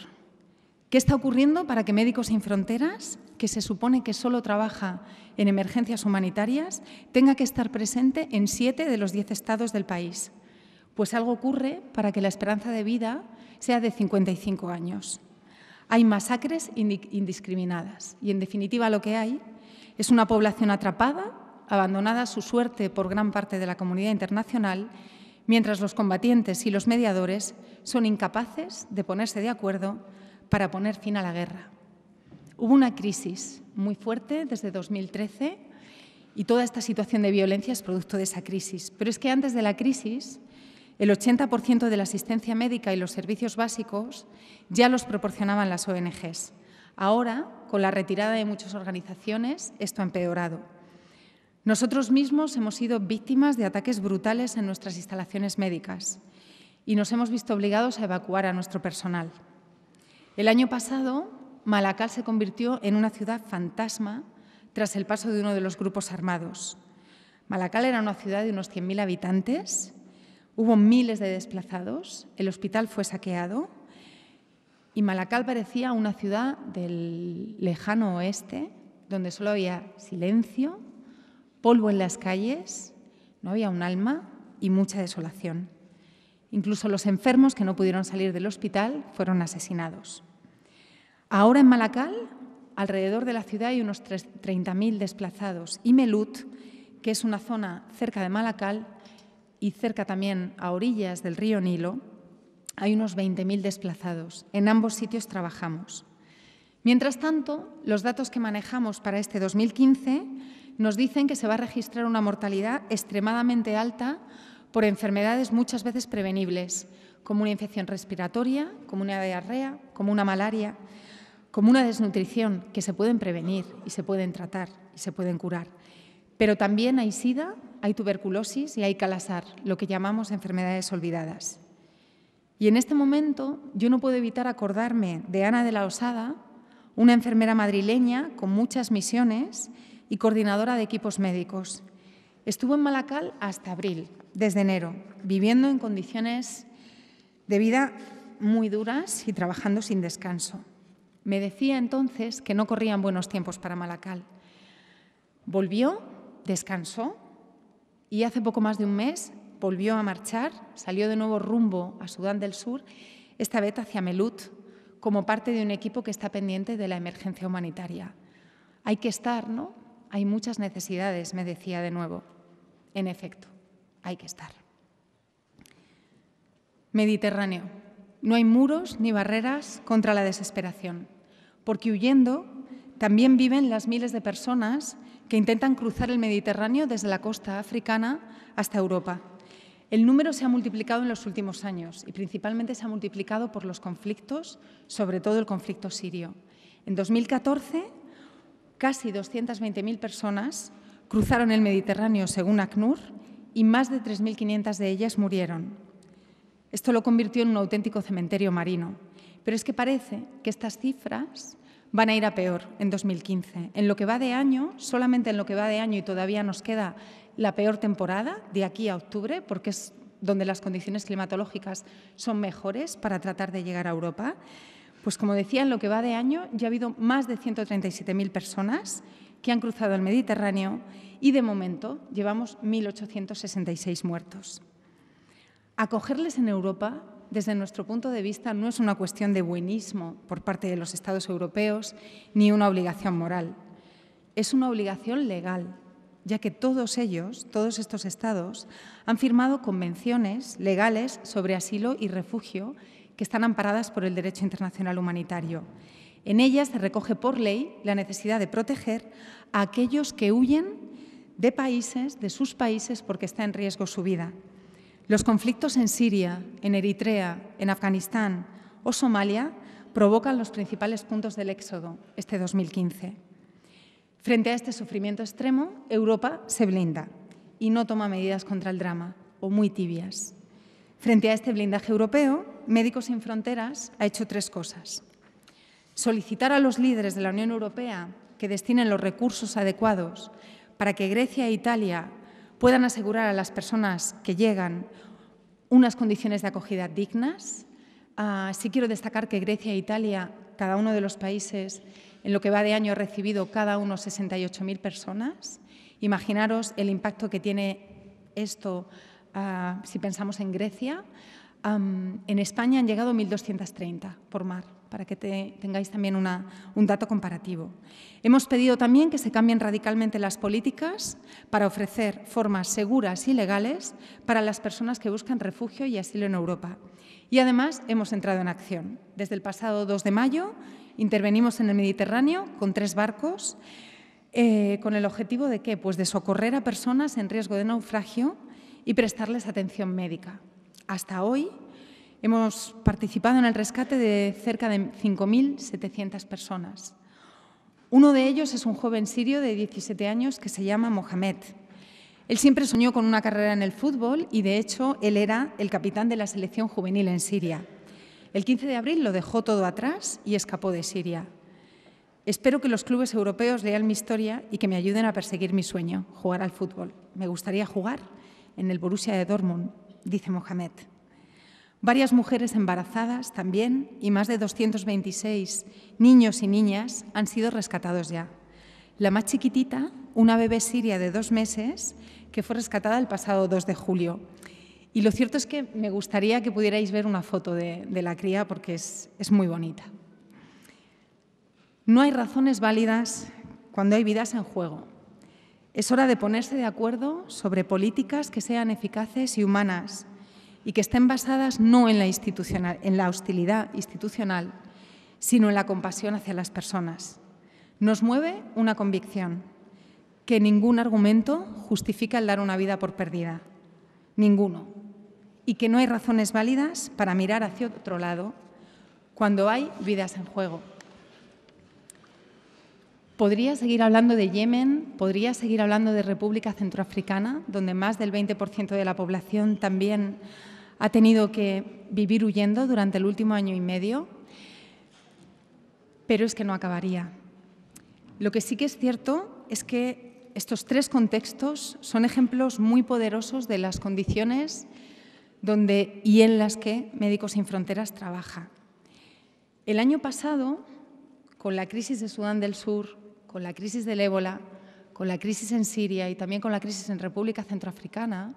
¿Qué está ocurriendo para que Médicos Sin Fronteras, que se supone que solo trabaja en emergencias humanitarias, tenga que estar presente en siete de los diez estados del país? Pues algo ocurre para que la esperanza de vida sea de 55 años. Hay masacres indiscriminadas y, en definitiva, lo que hay es una población atrapada, abandonada a su suerte por gran parte de la comunidad internacional, mientras los combatientes y los mediadores son incapaces de ponerse de acuerdo para poner fin a la guerra. Hubo una crisis muy fuerte desde 2013 y toda esta situación de violencia es producto de esa crisis. Pero es que antes de la crisis el 80% de la asistencia médica y los servicios básicos ya los proporcionaban las ONGs. Ahora, con la retirada de muchas organizaciones, esto ha empeorado. Nosotros mismos hemos sido víctimas de ataques brutales en nuestras instalaciones médicas y nos hemos visto obligados a evacuar a nuestro personal. El año pasado, Malacal se convirtió en una ciudad fantasma tras el paso de uno de los grupos armados. Malacal era una ciudad de unos 100.000 habitantes Hubo miles de desplazados, el hospital fue saqueado y Malacal parecía una ciudad del lejano oeste donde solo había silencio, polvo en las calles, no había un alma y mucha desolación. Incluso los enfermos que no pudieron salir del hospital fueron asesinados. Ahora en Malacal, alrededor de la ciudad hay unos 30.000 desplazados y Melut, que es una zona cerca de Malacal, y cerca también a orillas del río Nilo, hay unos 20.000 desplazados. En ambos sitios trabajamos. Mientras tanto, los datos que manejamos para este 2015 nos dicen que se va a registrar una mortalidad extremadamente alta por enfermedades muchas veces prevenibles, como una infección respiratoria, como una diarrea, como una malaria, como una desnutrición, que se pueden prevenir y se pueden tratar y se pueden curar. Pero también hay sida, hay tuberculosis y hay calasar, lo que llamamos enfermedades olvidadas. Y en este momento yo no puedo evitar acordarme de Ana de la Osada, una enfermera madrileña con muchas misiones y coordinadora de equipos médicos. Estuvo en Malacal hasta abril, desde enero, viviendo en condiciones de vida muy duras y trabajando sin descanso. Me decía entonces que no corrían buenos tiempos para Malacal. Volvió descansó y hace poco más de un mes volvió a marchar, salió de nuevo rumbo a Sudán del Sur, esta vez hacia Melut, como parte de un equipo que está pendiente de la emergencia humanitaria. Hay que estar, ¿no? Hay muchas necesidades, me decía de nuevo. En efecto, hay que estar. Mediterráneo. No hay muros ni barreras contra la desesperación, porque huyendo también viven las miles de personas que intentan cruzar el Mediterráneo desde la costa africana hasta Europa. El número se ha multiplicado en los últimos años y principalmente se ha multiplicado por los conflictos, sobre todo el conflicto sirio. En 2014, casi 220.000 personas cruzaron el Mediterráneo según ACNUR y más de 3.500 de ellas murieron. Esto lo convirtió en un auténtico cementerio marino. Pero es que parece que estas cifras van a ir a peor en 2015. En lo que va de año, solamente en lo que va de año y todavía nos queda la peor temporada de aquí a octubre, porque es donde las condiciones climatológicas son mejores para tratar de llegar a Europa. Pues como decía, en lo que va de año ya ha habido más de 137.000 personas que han cruzado el Mediterráneo y de momento llevamos 1.866 muertos. Acogerles en Europa desde nuestro punto de vista, no es una cuestión de buenismo por parte de los Estados europeos ni una obligación moral. Es una obligación legal, ya que todos ellos, todos estos Estados, han firmado convenciones legales sobre asilo y refugio que están amparadas por el derecho internacional humanitario. En ellas se recoge por ley la necesidad de proteger a aquellos que huyen de países, de sus países, porque está en riesgo su vida. Los conflictos en Siria, en Eritrea, en Afganistán o Somalia provocan los principales puntos del éxodo este 2015. Frente a este sufrimiento extremo, Europa se blinda y no toma medidas contra el drama, o muy tibias. Frente a este blindaje europeo, Médicos Sin Fronteras ha hecho tres cosas. Solicitar a los líderes de la Unión Europea que destinen los recursos adecuados para que Grecia e Italia puedan asegurar a las personas que llegan unas condiciones de acogida dignas. Ah, sí quiero destacar que Grecia e Italia, cada uno de los países, en lo que va de año ha recibido cada uno 68.000 personas. Imaginaros el impacto que tiene esto ah, si pensamos en Grecia. en España han llegado 1.230 por mar para que tengáis también un dato comparativo. Hemos pedido también que se cambien radicalmente las políticas para ofrecer formas seguras y legales para las personas que buscan refugio y asilo en Europa. Y además hemos entrado en acción. Desde el pasado 2 de mayo intervenimos en el Mediterráneo con tres barcos eh, con el objetivo de qué? Pues de socorrer a personas en riesgo de naufragio y prestarles atención médica. Hasta hoy Hemos participado en el rescate de cerca de 5.700 personas. Uno de ellos es un joven sirio de 17 años que se llama Mohamed. Él siempre soñó con una carrera en el fútbol y, de hecho, él era el capitán de la selección juvenil en Siria. El 15 de abril lo dejó todo atrás y escapó de Siria. Espero que los clubes europeos lean mi historia y que me ayuden a perseguir mi sueño, jugar al fútbol. Me gustaría jugar en el Borussia de Dortmund, dice Mohamed. Varias mujeres embarazadas también y más de 226 niños y niñas han sido rescatados ya. La más chiquitita, una bebé siria de dos meses, que fue rescatada el pasado 2 de julio. Y lo cierto es que me gustaría que pudierais ver una foto de, la cría porque es muy bonita. No hay razones válidas cuando hay vidas en juego. Es hora de ponerse de acuerdo sobre políticas que sean eficaces y humanas y que estén basadas no en la, en la hostilidad institucional, sino en la compasión hacia las personas. Nos mueve una convicción, que ningún argumento justifica el dar una vida por perdida, ninguno, y que no hay razones válidas para mirar hacia otro lado cuando hay vidas en juego. Podría seguir hablando de Yemen, podría seguir hablando de República Centroafricana, donde más del 20% de la población también ha tenido que vivir huyendo durante el último año y medio, pero es que no acabaría. Lo que sí que es cierto es que estos tres contextos son ejemplos muy poderosos de las condiciones donde y en las que Médicos Sin Fronteras trabaja. El año pasado, con la crisis de Sudán del Sur, con la crisis del ébola, con la crisis en Siria y también con la crisis en República Centroafricana,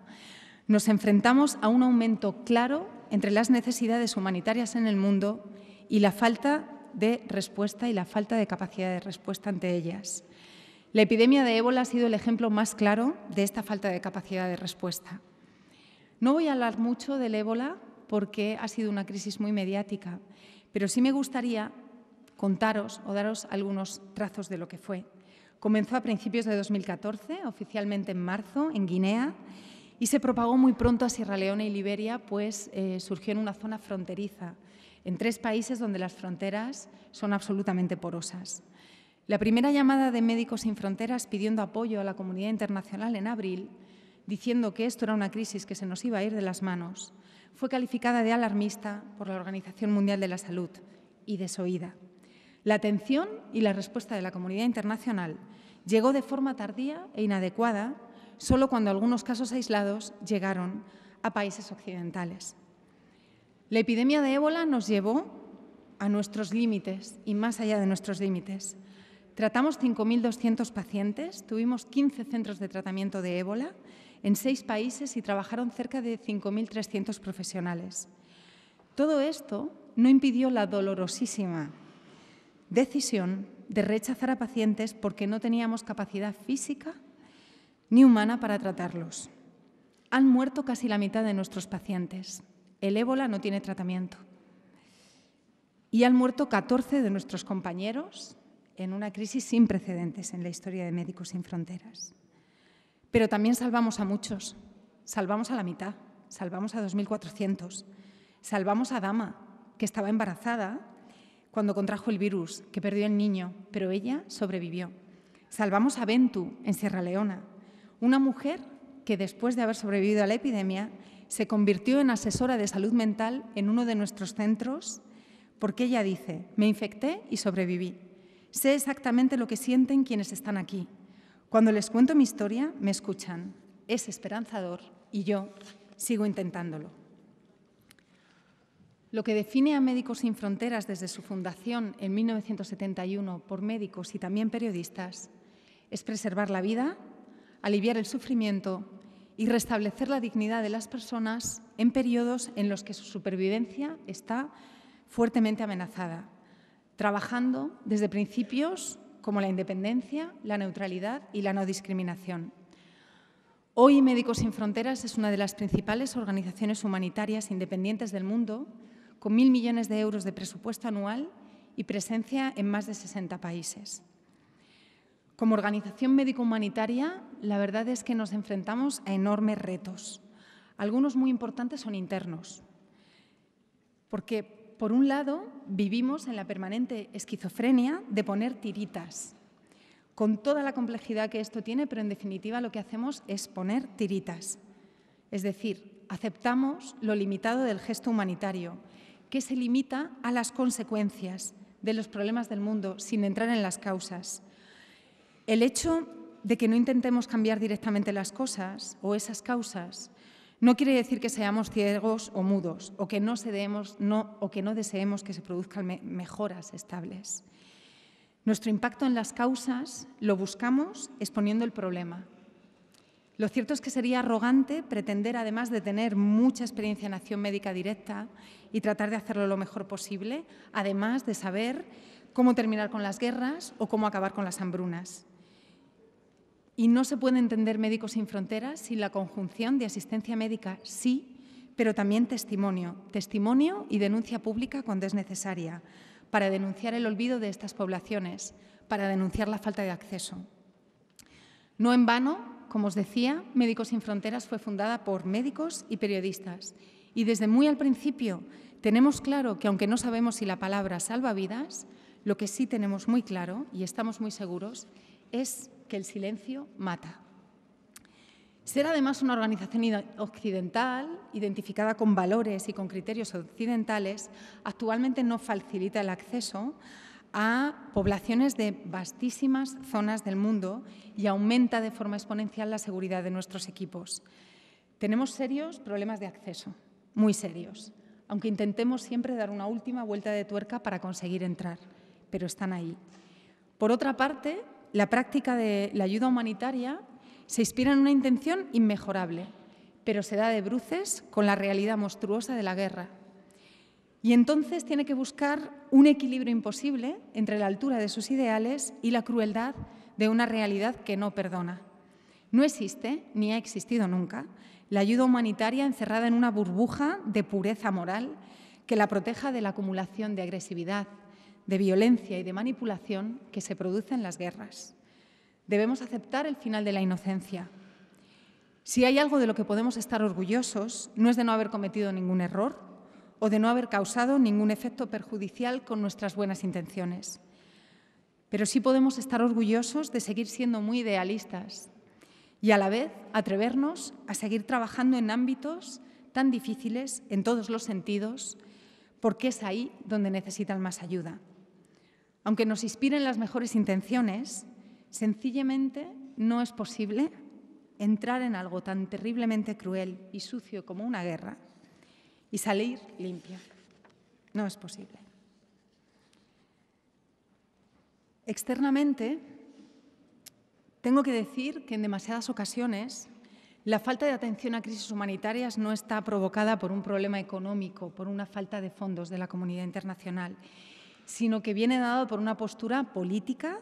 nos enfrentamos a un aumento claro entre las necesidades humanitarias en el mundo y la falta de respuesta y la falta de capacidad de respuesta ante ellas. La epidemia de ébola ha sido el ejemplo más claro de esta falta de capacidad de respuesta. No voy a hablar mucho del ébola porque ha sido una crisis muy mediática, pero sí me gustaría contaros o daros algunos trazos de lo que fue. Comenzó a principios de 2014, oficialmente en marzo, en Guinea, y se propagó muy pronto a Sierra Leona y Liberia, pues eh, surgió en una zona fronteriza, en tres países donde las fronteras son absolutamente porosas. La primera llamada de Médicos Sin Fronteras pidiendo apoyo a la comunidad internacional en abril, diciendo que esto era una crisis que se nos iba a ir de las manos, fue calificada de alarmista por la Organización Mundial de la Salud y desoída. La atención y la respuesta de la comunidad internacional llegó de forma tardía e inadecuada solo cuando algunos casos aislados llegaron a países occidentales. La epidemia de ébola nos llevó a nuestros límites y más allá de nuestros límites. Tratamos 5.200 pacientes, tuvimos 15 centros de tratamiento de ébola en seis países y trabajaron cerca de 5.300 profesionales. Todo esto no impidió la dolorosísima decisión de rechazar a pacientes porque no teníamos capacidad física ni humana para tratarlos. Han muerto casi la mitad de nuestros pacientes. El ébola no tiene tratamiento. Y han muerto 14 de nuestros compañeros en una crisis sin precedentes en la historia de Médicos Sin Fronteras. Pero también salvamos a muchos. Salvamos a la mitad. Salvamos a 2.400. Salvamos a Dama, que estaba embarazada cuando contrajo el virus, que perdió el niño, pero ella sobrevivió. Salvamos a Ventu en Sierra Leona, una mujer que después de haber sobrevivido a la epidemia se convirtió en asesora de salud mental en uno de nuestros centros porque ella dice, me infecté y sobreviví. Sé exactamente lo que sienten quienes están aquí. Cuando les cuento mi historia, me escuchan. Es esperanzador y yo sigo intentándolo. Lo que define a Médicos Sin Fronteras desde su fundación en 1971 por médicos y también periodistas es preservar la vida aliviar el sufrimiento y restablecer la dignidad de las personas en periodos en los que su supervivencia está fuertemente amenazada, trabajando desde principios como la independencia, la neutralidad y la no discriminación. Hoy Médicos Sin Fronteras es una de las principales organizaciones humanitarias independientes del mundo, con mil millones de euros de presupuesto anual y presencia en más de 60 países. Como organización médico-humanitaria, la verdad es que nos enfrentamos a enormes retos. Algunos muy importantes son internos, porque por un lado vivimos en la permanente esquizofrenia de poner tiritas, con toda la complejidad que esto tiene, pero en definitiva lo que hacemos es poner tiritas. Es decir, aceptamos lo limitado del gesto humanitario, que se limita a las consecuencias de los problemas del mundo sin entrar en las causas el hecho de que no intentemos cambiar directamente las cosas o esas causas no quiere decir que seamos ciegos o mudos o que no, deseemos que se produzcan mejoras estables. Nuestro impacto en las causas lo buscamos exponiendo el problema. Lo cierto es que sería arrogante pretender, además de tener mucha experiencia en acción médica directa y tratar de hacerlo lo mejor posible, además de saber cómo terminar con las guerras o cómo acabar con las hambrunas. Y no se puede entender Médicos sin Fronteras sin la conjunción de asistencia médica, sí, pero también testimonio, testimonio y denuncia pública cuando es necesaria, para denunciar el olvido de estas poblaciones, para denunciar la falta de acceso. No en vano, como os decía, Médicos sin Fronteras fue fundada por médicos y periodistas. Y desde muy al principio tenemos claro que aunque no sabemos si la palabra salva vidas, lo que sí tenemos muy claro y estamos muy seguros es el silencio mata. Ser además una organización occidental, identificada con valores y con criterios occidentales, actualmente no facilita el acceso a poblaciones de vastísimas zonas del mundo y aumenta de forma exponencial la seguridad de nuestros equipos. Tenemos serios problemas de acceso, muy serios, aunque intentemos siempre dar una última vuelta de tuerca para conseguir entrar, pero están ahí. Por otra parte, la práctica de la ayuda humanitaria se inspira en una intención inmejorable, pero se da de bruces con la realidad monstruosa de la guerra. Y entonces tiene que buscar un equilibrio imposible entre la altura de sus ideales y la crueldad de una realidad que no perdona. No existe, ni ha existido nunca, la ayuda humanitaria encerrada en una burbuja de pureza moral que la proteja de la acumulación de agresividad, de violencia y de manipulación que se producen en las guerras. Debemos aceptar el final de la inocencia. Si hay algo de lo que podemos estar orgullosos, no es de no haber cometido ningún error o de no haber causado ningún efecto perjudicial con nuestras buenas intenciones. Pero sí podemos estar orgullosos de seguir siendo muy idealistas y a la vez atrevernos a seguir trabajando en ámbitos tan difíciles en todos los sentidos, porque es ahí donde necesitan más ayuda. Aunque nos inspiren las mejores intenciones, sencillamente no es posible entrar en algo tan terriblemente cruel y sucio como una guerra y salir limpia. No es posible. Externamente, tengo que decir que en demasiadas ocasiones la falta de atención a crisis humanitarias no está provocada por un problema económico, por una falta de fondos de la comunidad internacional sino que viene dado por una postura política,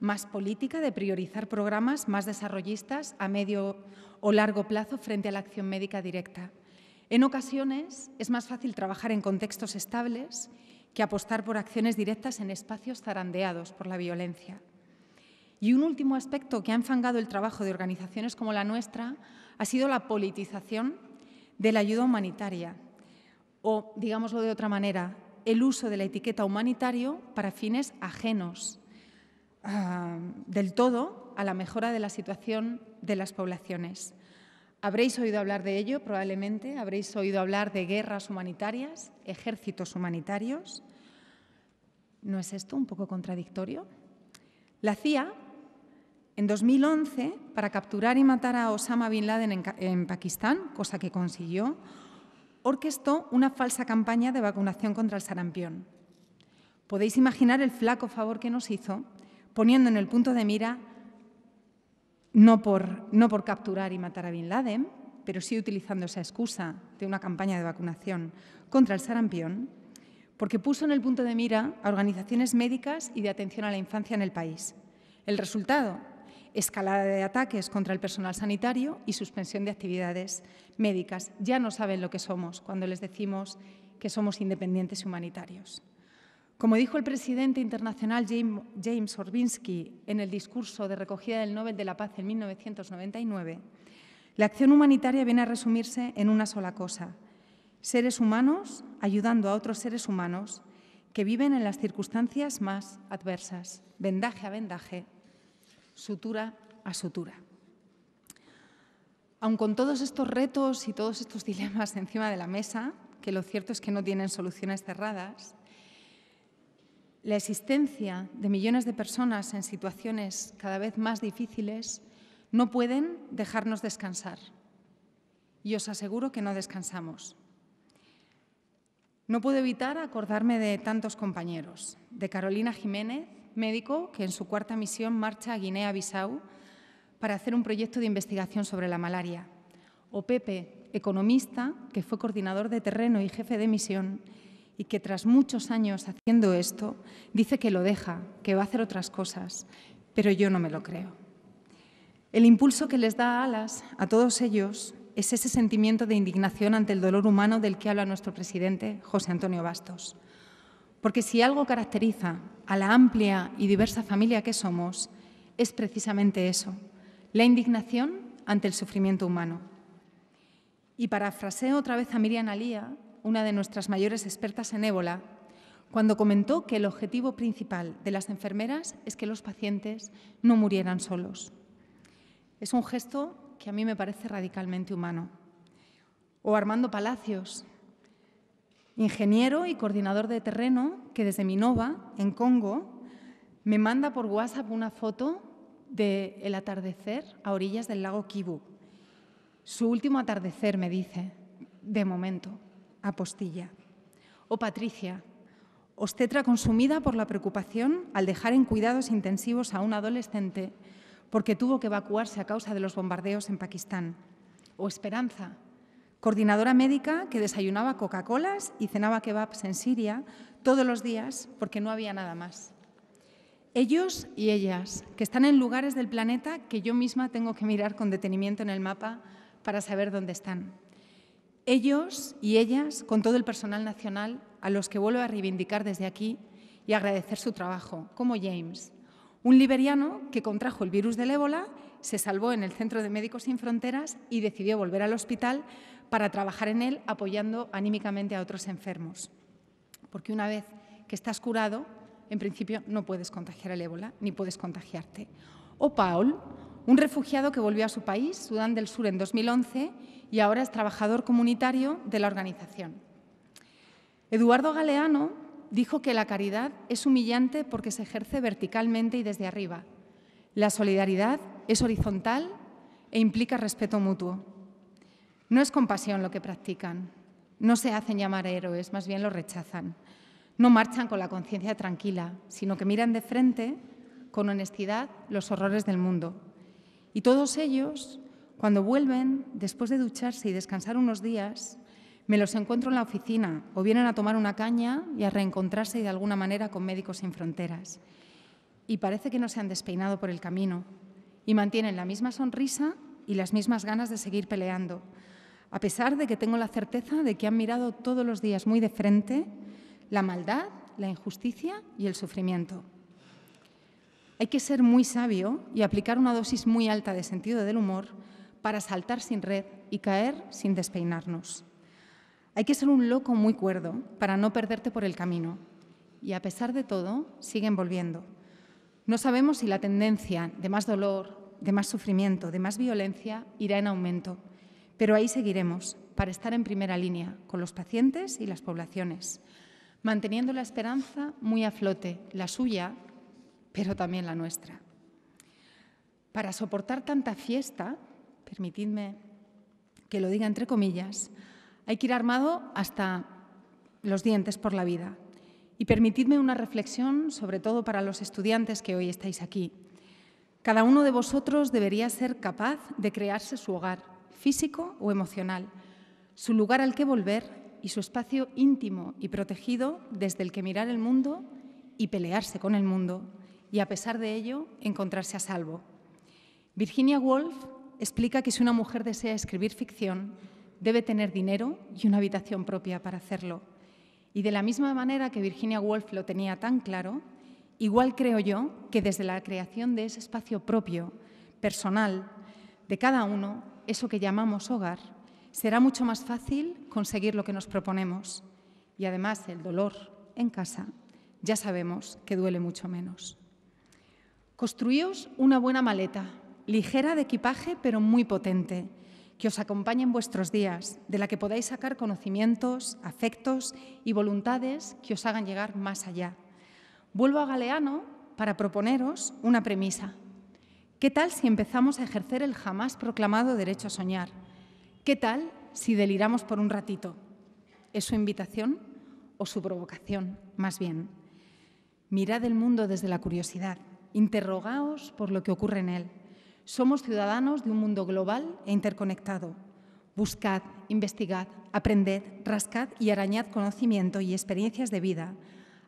más política, de priorizar programas más desarrollistas a medio o largo plazo frente a la acción médica directa. En ocasiones es más fácil trabajar en contextos estables que apostar por acciones directas en espacios zarandeados por la violencia. Y un último aspecto que ha enfangado el trabajo de organizaciones como la nuestra ha sido la politización de la ayuda humanitaria, o, digámoslo de otra manera, el uso de la etiqueta humanitario para fines ajenos ah, del todo a la mejora de la situación de las poblaciones. Habréis oído hablar de ello, probablemente, habréis oído hablar de guerras humanitarias, ejércitos humanitarios. ¿No es esto un poco contradictorio? La CIA, en 2011, para capturar y matar a Osama Bin Laden en Pakistán, cosa que consiguió, orquestó una falsa campaña de vacunación contra el sarampión. Podéis imaginar el flaco favor que nos hizo, poniendo en el punto de mira no por, no por capturar y matar a Bin Laden, pero sí utilizando esa excusa de una campaña de vacunación contra el sarampión, porque puso en el punto de mira a organizaciones médicas y de atención a la infancia en el país. El resultado, escalada de ataques contra el personal sanitario y suspensión de actividades médicas. Ya no saben lo que somos cuando les decimos que somos independientes y humanitarios. Como dijo el presidente internacional James Orbinski en el discurso de recogida del Nobel de la Paz en 1999, la acción humanitaria viene a resumirse en una sola cosa, seres humanos ayudando a otros seres humanos que viven en las circunstancias más adversas, vendaje a vendaje, sutura a sutura. Aun con todos estos retos y todos estos [LAUGHS] dilemas encima de la mesa, que lo cierto es que no tienen soluciones cerradas, la existencia de millones de personas en situaciones cada vez más difíciles no pueden dejarnos descansar. Y os aseguro que no descansamos. No puedo evitar acordarme de tantos compañeros, de Carolina Jiménez, médico que en su cuarta misión marcha a Guinea-Bissau para hacer un proyecto de investigación sobre la malaria. O Pepe, economista, que fue coordinador de terreno y jefe de misión y que tras muchos años haciendo esto, dice que lo deja, que va a hacer otras cosas, pero yo no me lo creo. El impulso que les da alas a todos ellos es ese sentimiento de indignación ante el dolor humano del que habla nuestro presidente José Antonio Bastos. Porque si algo caracteriza a la amplia y diversa familia que somos, es precisamente eso, la indignación ante el sufrimiento humano. Y parafraseo otra vez a Miriam Alía, una de nuestras mayores expertas en ébola, cuando comentó que el objetivo principal de las enfermeras es que los pacientes no murieran solos. Es un gesto que a mí me parece radicalmente humano. O Armando Palacios, ingeniero y coordinador de terreno que desde Minova, en Congo, me manda por WhatsApp una foto de el atardecer a orillas del lago Kivu. Su último atardecer, me dice, de momento, apostilla. O oh, Patricia, ostetra consumida por la preocupación al dejar en cuidados intensivos a un adolescente porque tuvo que evacuarse a causa de los bombardeos en Pakistán. O Esperanza, coordinadora médica que desayunaba Coca-Colas y cenaba kebabs en Siria todos los días porque no había nada más. Ellos y ellas, que están en lugares del planeta que yo misma tengo que mirar con detenimiento en el mapa para saber dónde están. Ellos y ellas, con todo el personal nacional, a los que vuelvo a reivindicar desde aquí y agradecer su trabajo, como James, un liberiano que contrajo el virus del ébola, se salvó en el Centro de Médicos Sin Fronteras y decidió volver al hospital para trabajar en él apoyando anímicamente a otros enfermos. Porque una vez que estás curado, en principio no puedes contagiar el ébola ni puedes contagiarte. O Paul, un refugiado que volvió a su país, Sudán del Sur, en 2011 y ahora es trabajador comunitario de la organización. Eduardo Galeano dijo que la caridad es humillante porque se ejerce verticalmente y desde arriba. La solidaridad es horizontal e implica respeto mutuo. No es compasión lo que practican. No se hacen llamar héroes, más bien lo rechazan. No marchan con la conciencia tranquila, sino que miran de frente, con honestidad, los horrores del mundo. Y todos ellos, cuando vuelven, después de ducharse y descansar unos días, me los encuentro en la oficina o vienen a tomar una caña y a reencontrarse de alguna manera con Médicos Sin Fronteras. Y parece que no se han despeinado por el camino y mantienen la misma sonrisa y las mismas ganas de seguir peleando a pesar de que tengo la certeza de que han mirado todos los días muy de frente la maldad, la injusticia y el sufrimiento. Hay que ser muy sabio y aplicar una dosis muy alta de sentido del humor para saltar sin red y caer sin despeinarnos. Hay que ser un loco muy cuerdo para no perderte por el camino. Y a pesar de todo, siguen volviendo. No sabemos si la tendencia de más dolor, de más sufrimiento, de más violencia irá en aumento. Pero ahí seguiremos para estar en primera línea con los pacientes y las poblaciones, manteniendo la esperanza muy a flote, la suya, pero también la nuestra. Para soportar tanta fiesta, permitidme que lo diga entre comillas, hay que ir armado hasta los dientes por la vida. Y permitidme una reflexión, sobre todo para los estudiantes que hoy estáis aquí. Cada uno de vosotros debería ser capaz de crearse su hogar, físico o emocional, su lugar al que volver y su espacio íntimo y protegido desde el que mirar el mundo y pelearse con el mundo, y a pesar de ello encontrarse a salvo. Virginia Woolf explica que si una mujer desea escribir ficción, debe tener dinero y una habitación propia para hacerlo. Y de la misma manera que Virginia Woolf lo tenía tan claro, igual creo yo que desde la creación de ese espacio propio, personal, de cada uno, eso que llamamos hogar, será mucho más fácil conseguir lo que nos proponemos. Y además el dolor en casa ya sabemos que duele mucho menos. Construíos una buena maleta, ligera de equipaje pero muy potente, que os acompañe en vuestros días, de la que podáis sacar conocimientos, afectos y voluntades que os hagan llegar más allá. Vuelvo a Galeano para proponeros una premisa. ¿Qué tal si empezamos a ejercer el jamás proclamado derecho a soñar? ¿Qué tal si deliramos por un ratito? ¿Es su invitación o su provocación, más bien? Mirad el mundo desde la curiosidad, interrogaos por lo que ocurre en él. Somos ciudadanos de un mundo global e interconectado. Buscad, investigad, aprended, rascad y arañad conocimiento y experiencias de vida,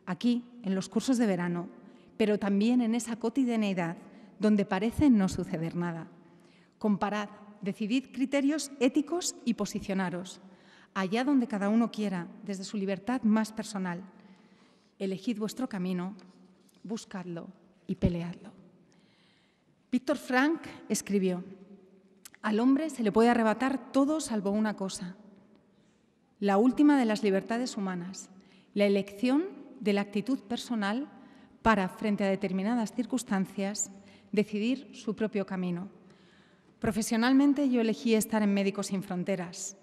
aquí, en los cursos de verano, pero también en esa cotidianeidad donde parece no suceder nada. Comparad, decidid criterios éticos y posicionaros, allá donde cada uno quiera, desde su libertad más personal. Elegid vuestro camino, buscadlo y peleadlo. Víctor Frank escribió, al hombre se le puede arrebatar todo salvo una cosa, la última de las libertades humanas, la elección de la actitud personal para, frente a determinadas circunstancias, decidir su propio camino. Profesionalmente yo elegí estar en Médicos Sin Fronteras,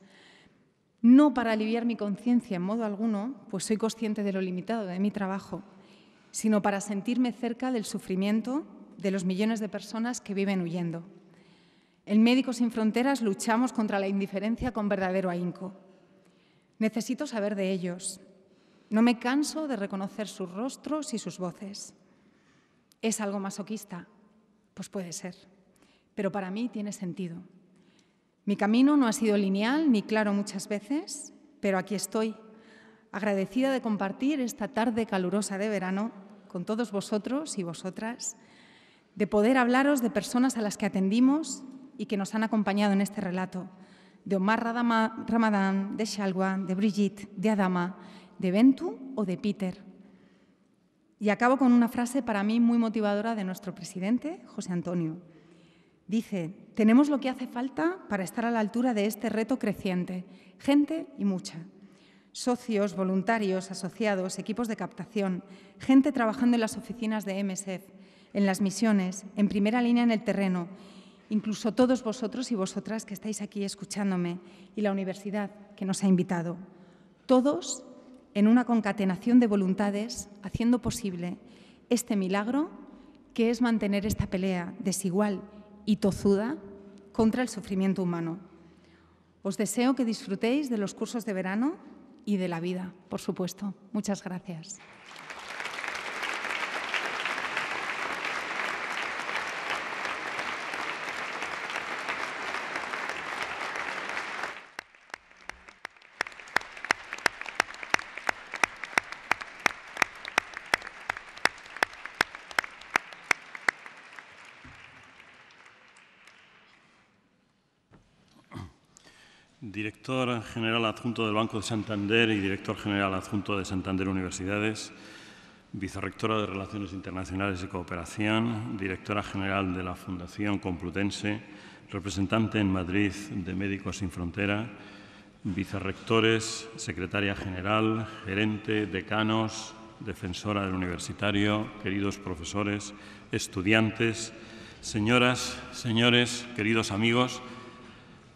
no para aliviar mi conciencia en modo alguno, pues soy consciente de lo limitado de mi trabajo, sino para sentirme cerca del sufrimiento de los millones de personas que viven huyendo. En Médicos Sin Fronteras luchamos contra la indiferencia con verdadero ahínco. Necesito saber de ellos. No me canso de reconocer sus rostros y sus voces. Es algo masoquista, pues puede ser, pero para mí tiene sentido. Mi camino no ha sido lineal ni claro muchas veces, pero aquí estoy, agradecida de compartir esta tarde calurosa de verano con todos vosotros y vosotras, de poder hablaros de personas a las que atendimos y que nos han acompañado en este relato, de Omar Ramadan, de Shalwa, de Brigitte, de Adama, de Bentu o de Peter y acabo con una frase para mí muy motivadora de nuestro presidente, José Antonio. Dice, tenemos lo que hace falta para estar a la altura de este reto creciente, gente y mucha. Socios, voluntarios, asociados, equipos de captación, gente trabajando en las oficinas de MSF, en las misiones, en primera línea en el terreno, incluso todos vosotros y vosotras que estáis aquí escuchándome y la universidad que nos ha invitado. Todos en una concatenación de voluntades, haciendo posible este milagro que es mantener esta pelea desigual y tozuda contra el sufrimiento humano. Os deseo que disfrutéis de los cursos de verano y de la vida, por supuesto. Muchas gracias. director general adjunto del Banco de Santander y director general adjunto de Santander Universidades, vicerrectora de Relaciones Internacionales y Cooperación, directora general de la Fundación Complutense, representante en Madrid de Médicos Sin Frontera, vicerrectores, secretaria general, gerente, decanos, defensora del universitario, queridos profesores, estudiantes, señoras, señores, queridos amigos,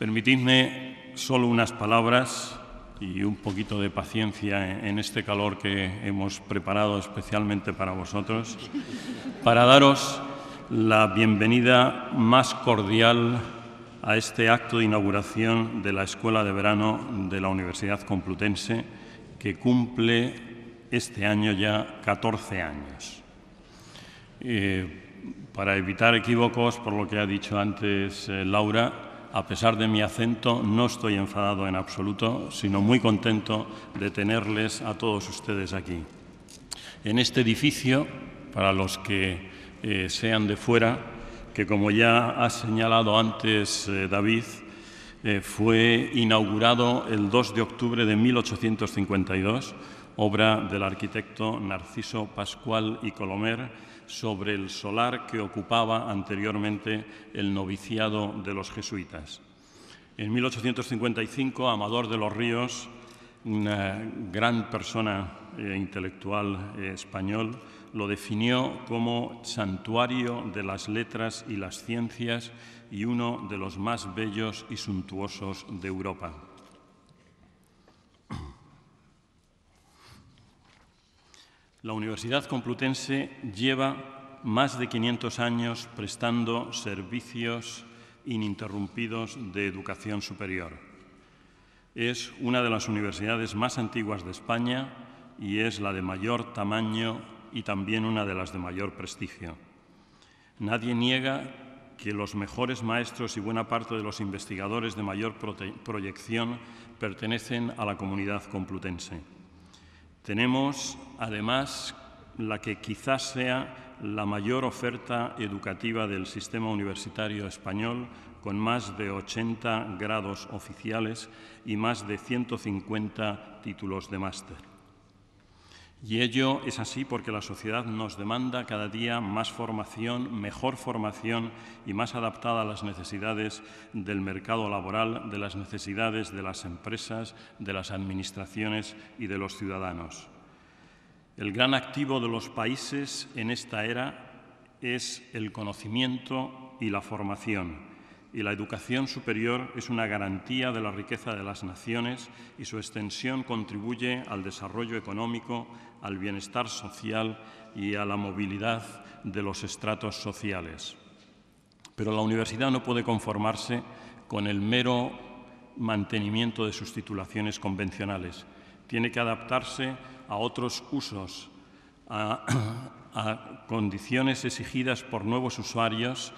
permitidme solo unas palabras y un poquito de paciencia en este calor que hemos preparado especialmente para vosotros, para daros la bienvenida más cordial a este acto de inauguración de la Escuela de Verano de la Universidad Complutense, que cumple este año ya 14 años. Eh, para evitar equívocos por lo que ha dicho antes eh, Laura, a pesar de mi acento, no estoy enfadado en absoluto, sino muy contento de tenerles a todos ustedes aquí. En este edificio, para los que eh, sean de fuera, que como ya ha señalado antes eh, David, eh, fue inaugurado el 2 de octubre de 1852, obra del arquitecto Narciso Pascual y Colomer, sobre el solar que ocupaba anteriormente el noviciado de los jesuitas. En 1855, Amador de los Ríos, una gran persona eh, intelectual eh, español, lo definió como santuario de las letras y las ciencias y uno de los más bellos y suntuosos de Europa. La Universidad Complutense lleva más de 500 años prestando servicios ininterrumpidos de educación superior. Es una de las universidades más antiguas de España y es la de mayor tamaño y también una de las de mayor prestigio. Nadie niega que los mejores maestros y buena parte de los investigadores de mayor proyección pertenecen a la comunidad complutense. Tenemos, además, la que quizás sea la mayor oferta educativa del sistema universitario español, con más de 80 grados oficiales y más de 150 títulos de máster. Y ello es así porque la sociedad nos demanda cada día más formación, mejor formación y más adaptada a las necesidades del mercado laboral, de las necesidades de las empresas, de las administraciones y de los ciudadanos. El gran activo de los países en esta era es el conocimiento y la formación y la educación superior es una garantía de la riqueza de las naciones y su extensión contribuye al desarrollo económico, al bienestar social y a la movilidad de los estratos sociales. Pero la universidad no puede conformarse con el mero mantenimiento de sus titulaciones convencionales. Tiene que adaptarse a otros usos, a, [CLEARS THROAT] condiciones exigidas por nuevos usuarios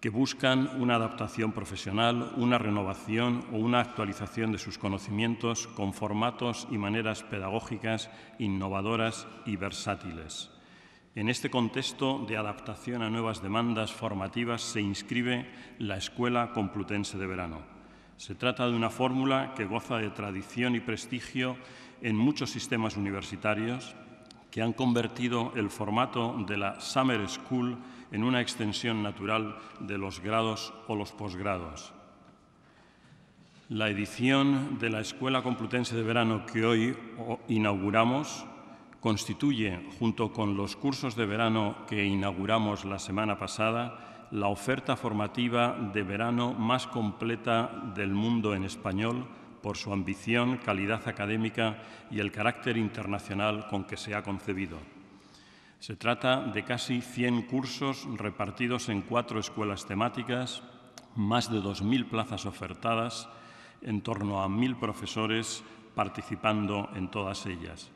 que buscan una adaptación profesional, una renovación o una actualización de sus conocimientos con formatos y maneras pedagógicas innovadoras y versátiles. En este contexto de adaptación a nuevas demandas formativas se inscribe la Escuela Complutense de Verano. Se trata de una fórmula que goza de tradición y prestigio en muchos sistemas universitarios que han convertido el formato de la Summer School en una extensión natural de los grados o los posgrados. La edición de la Escuela Complutense de Verano que hoy inauguramos constituye, junto con los cursos de verano que inauguramos la semana pasada, la oferta formativa de verano más completa del mundo en español por su ambición, calidad académica y el carácter internacional con que se ha concebido. Se trata de casi 100 cursos repartidos en cuatro escuelas temáticas, más de 2.000 plazas ofertadas, en torno a 1.000 profesores participando en todas ellas.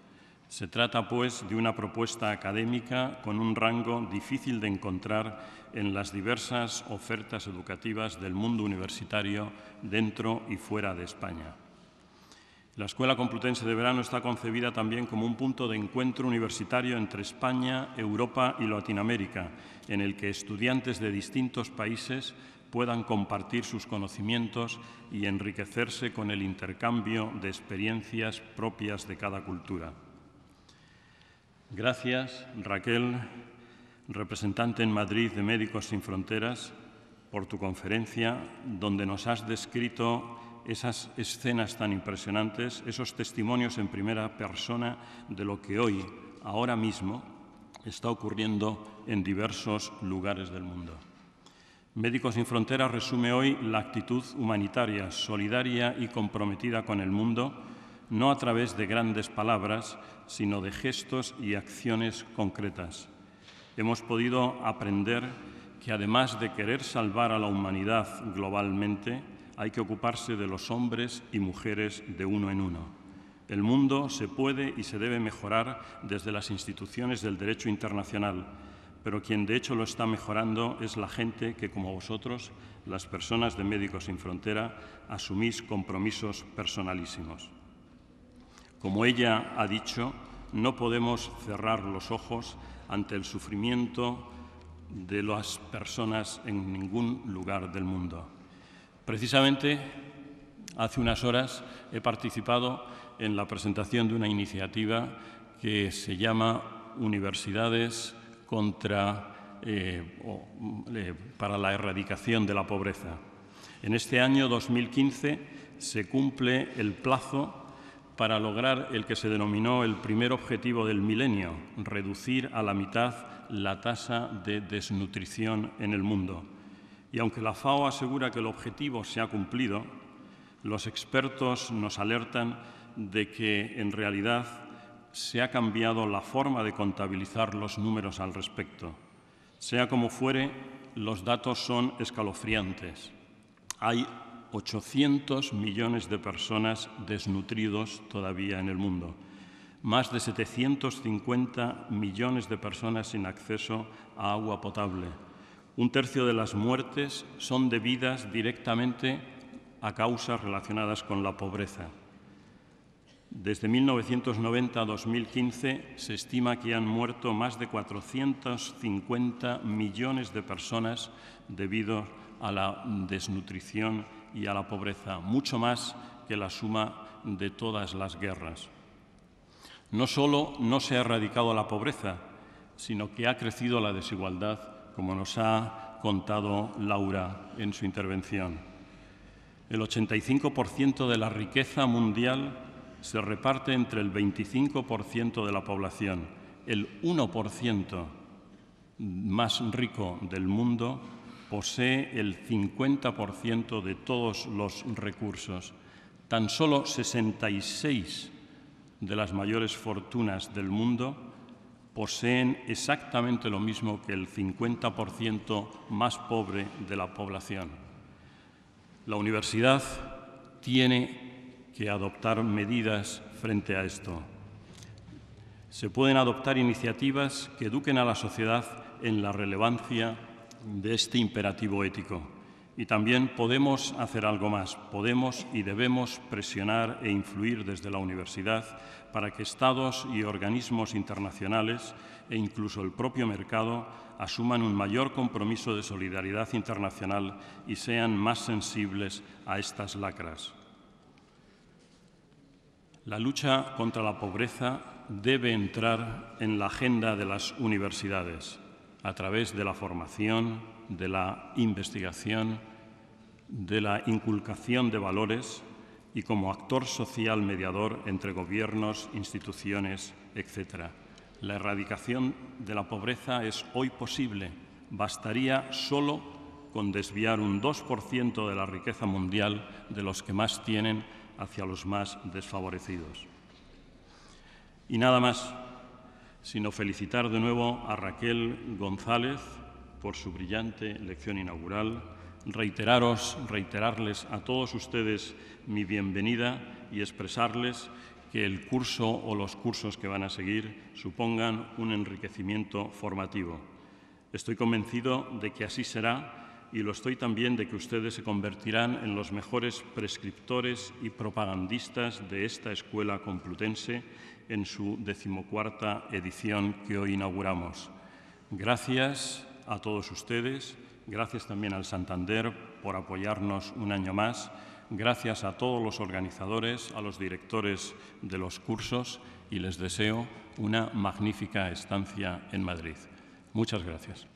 Se trata, pues, de una propuesta académica con un rango difícil de encontrar en las diversas ofertas educativas del mundo universitario dentro y fuera de España. La Escuela Complutense de Verano está concebida también como un punto de encuentro universitario entre España, Europa y Latinoamérica, en el que estudiantes de distintos países puedan compartir sus conocimientos y enriquecerse con el intercambio de experiencias propias de cada cultura. Gracias, Raquel, representante en Madrid de Médicos Sin Fronteras, por tu conferencia, donde nos has descrito esas escenas tan impresionantes, esos testimonios en primera persona de lo que hoy, ahora mismo, está ocurriendo en diversos lugares del mundo. Médicos sin Fronteras resume hoy la actitud humanitaria, solidaria y comprometida con el mundo, no a través de grandes palabras, sino de gestos y acciones concretas. Hemos podido aprender que además de querer salvar a la humanidad globalmente, hay que ocuparse de los hombres y mujeres de uno en uno. El mundo se puede y se debe mejorar desde las instituciones del derecho internacional, pero quien de hecho lo está mejorando es la gente que, como vosotros, las personas de Médicos Sin Frontera, asumís compromisos personalísimos. Como ella ha dicho, no podemos cerrar los ojos ante el sufrimiento de las personas en ningún lugar del mundo. Precisamente hace unas horas he participado en la presentación de una iniciativa que se llama Universidades contra, eh, mm, eh, para la erradicación de la pobreza. En este año 2015 se cumple el plazo para lograr el que se denominó el primer objetivo del milenio, reducir a la mitad la tasa de desnutrición en el mundo. Y aunque la FAO asegura que el objetivo se ha cumplido, los expertos nos alertan de que en realidad se ha cambiado la forma de contabilizar los números al respecto. Sea como fuere, los datos son escalofriantes. Hay 800 millones de personas desnutridos todavía en el mundo, más de 750 millones de personas sin acceso a agua potable, un tercio de las muertes son debidas directamente a causas relacionadas con la pobreza. Desde 1990 a 2015 se estima que han muerto más de 450 millones de personas debido a la desnutrición y a la pobreza, mucho más que la suma de todas las guerras. No solo no se ha erradicado la pobreza, sino que ha crecido la desigualdad como nos ha contado Laura en su intervención. El 85% de la riqueza mundial se reparte entre el 25% de la población. El 1% más rico del mundo posee el 50% de todos los recursos. Tan solo 66 de las mayores fortunas del mundo poseen exactamente lo mismo que el 50% más pobre de la población. La universidad tiene que adoptar medidas frente a esto. Se pueden adoptar iniciativas que eduquen a la sociedad en la relevancia de este imperativo ético. Y también podemos hacer algo más, podemos y debemos presionar e influir desde la universidad para que estados y organismos internacionales e incluso el propio mercado asuman un mayor compromiso de solidaridad internacional y sean más sensibles a estas lacras. La lucha contra la pobreza debe entrar en la agenda de las universidades a través de la formación, de la investigación, de la inculcación de valores y como actor social mediador entre gobiernos, instituciones, etc. La erradicación de la pobreza es hoy posible. Bastaría solo con desviar un 2% de la riqueza mundial de los que más tienen hacia los más desfavorecidos. Y nada más, sino felicitar de nuevo a Raquel González por su brillante lección inaugural reiteraros, reiterarles a todos ustedes mi bienvenida y expresarles que el curso o los cursos que van a seguir supongan un enriquecimiento formativo. Estoy convencido de que así será y lo estoy también de que ustedes se convertirán en los mejores prescriptores y propagandistas de esta Escuela Complutense en su decimocuarta edición que hoy inauguramos. Gracias a todos ustedes. Gracias también al Santander por apoyarnos un año más. Gracias a todos los organizadores, a los directores de los cursos y les deseo una magnífica estancia en Madrid. Muchas gracias.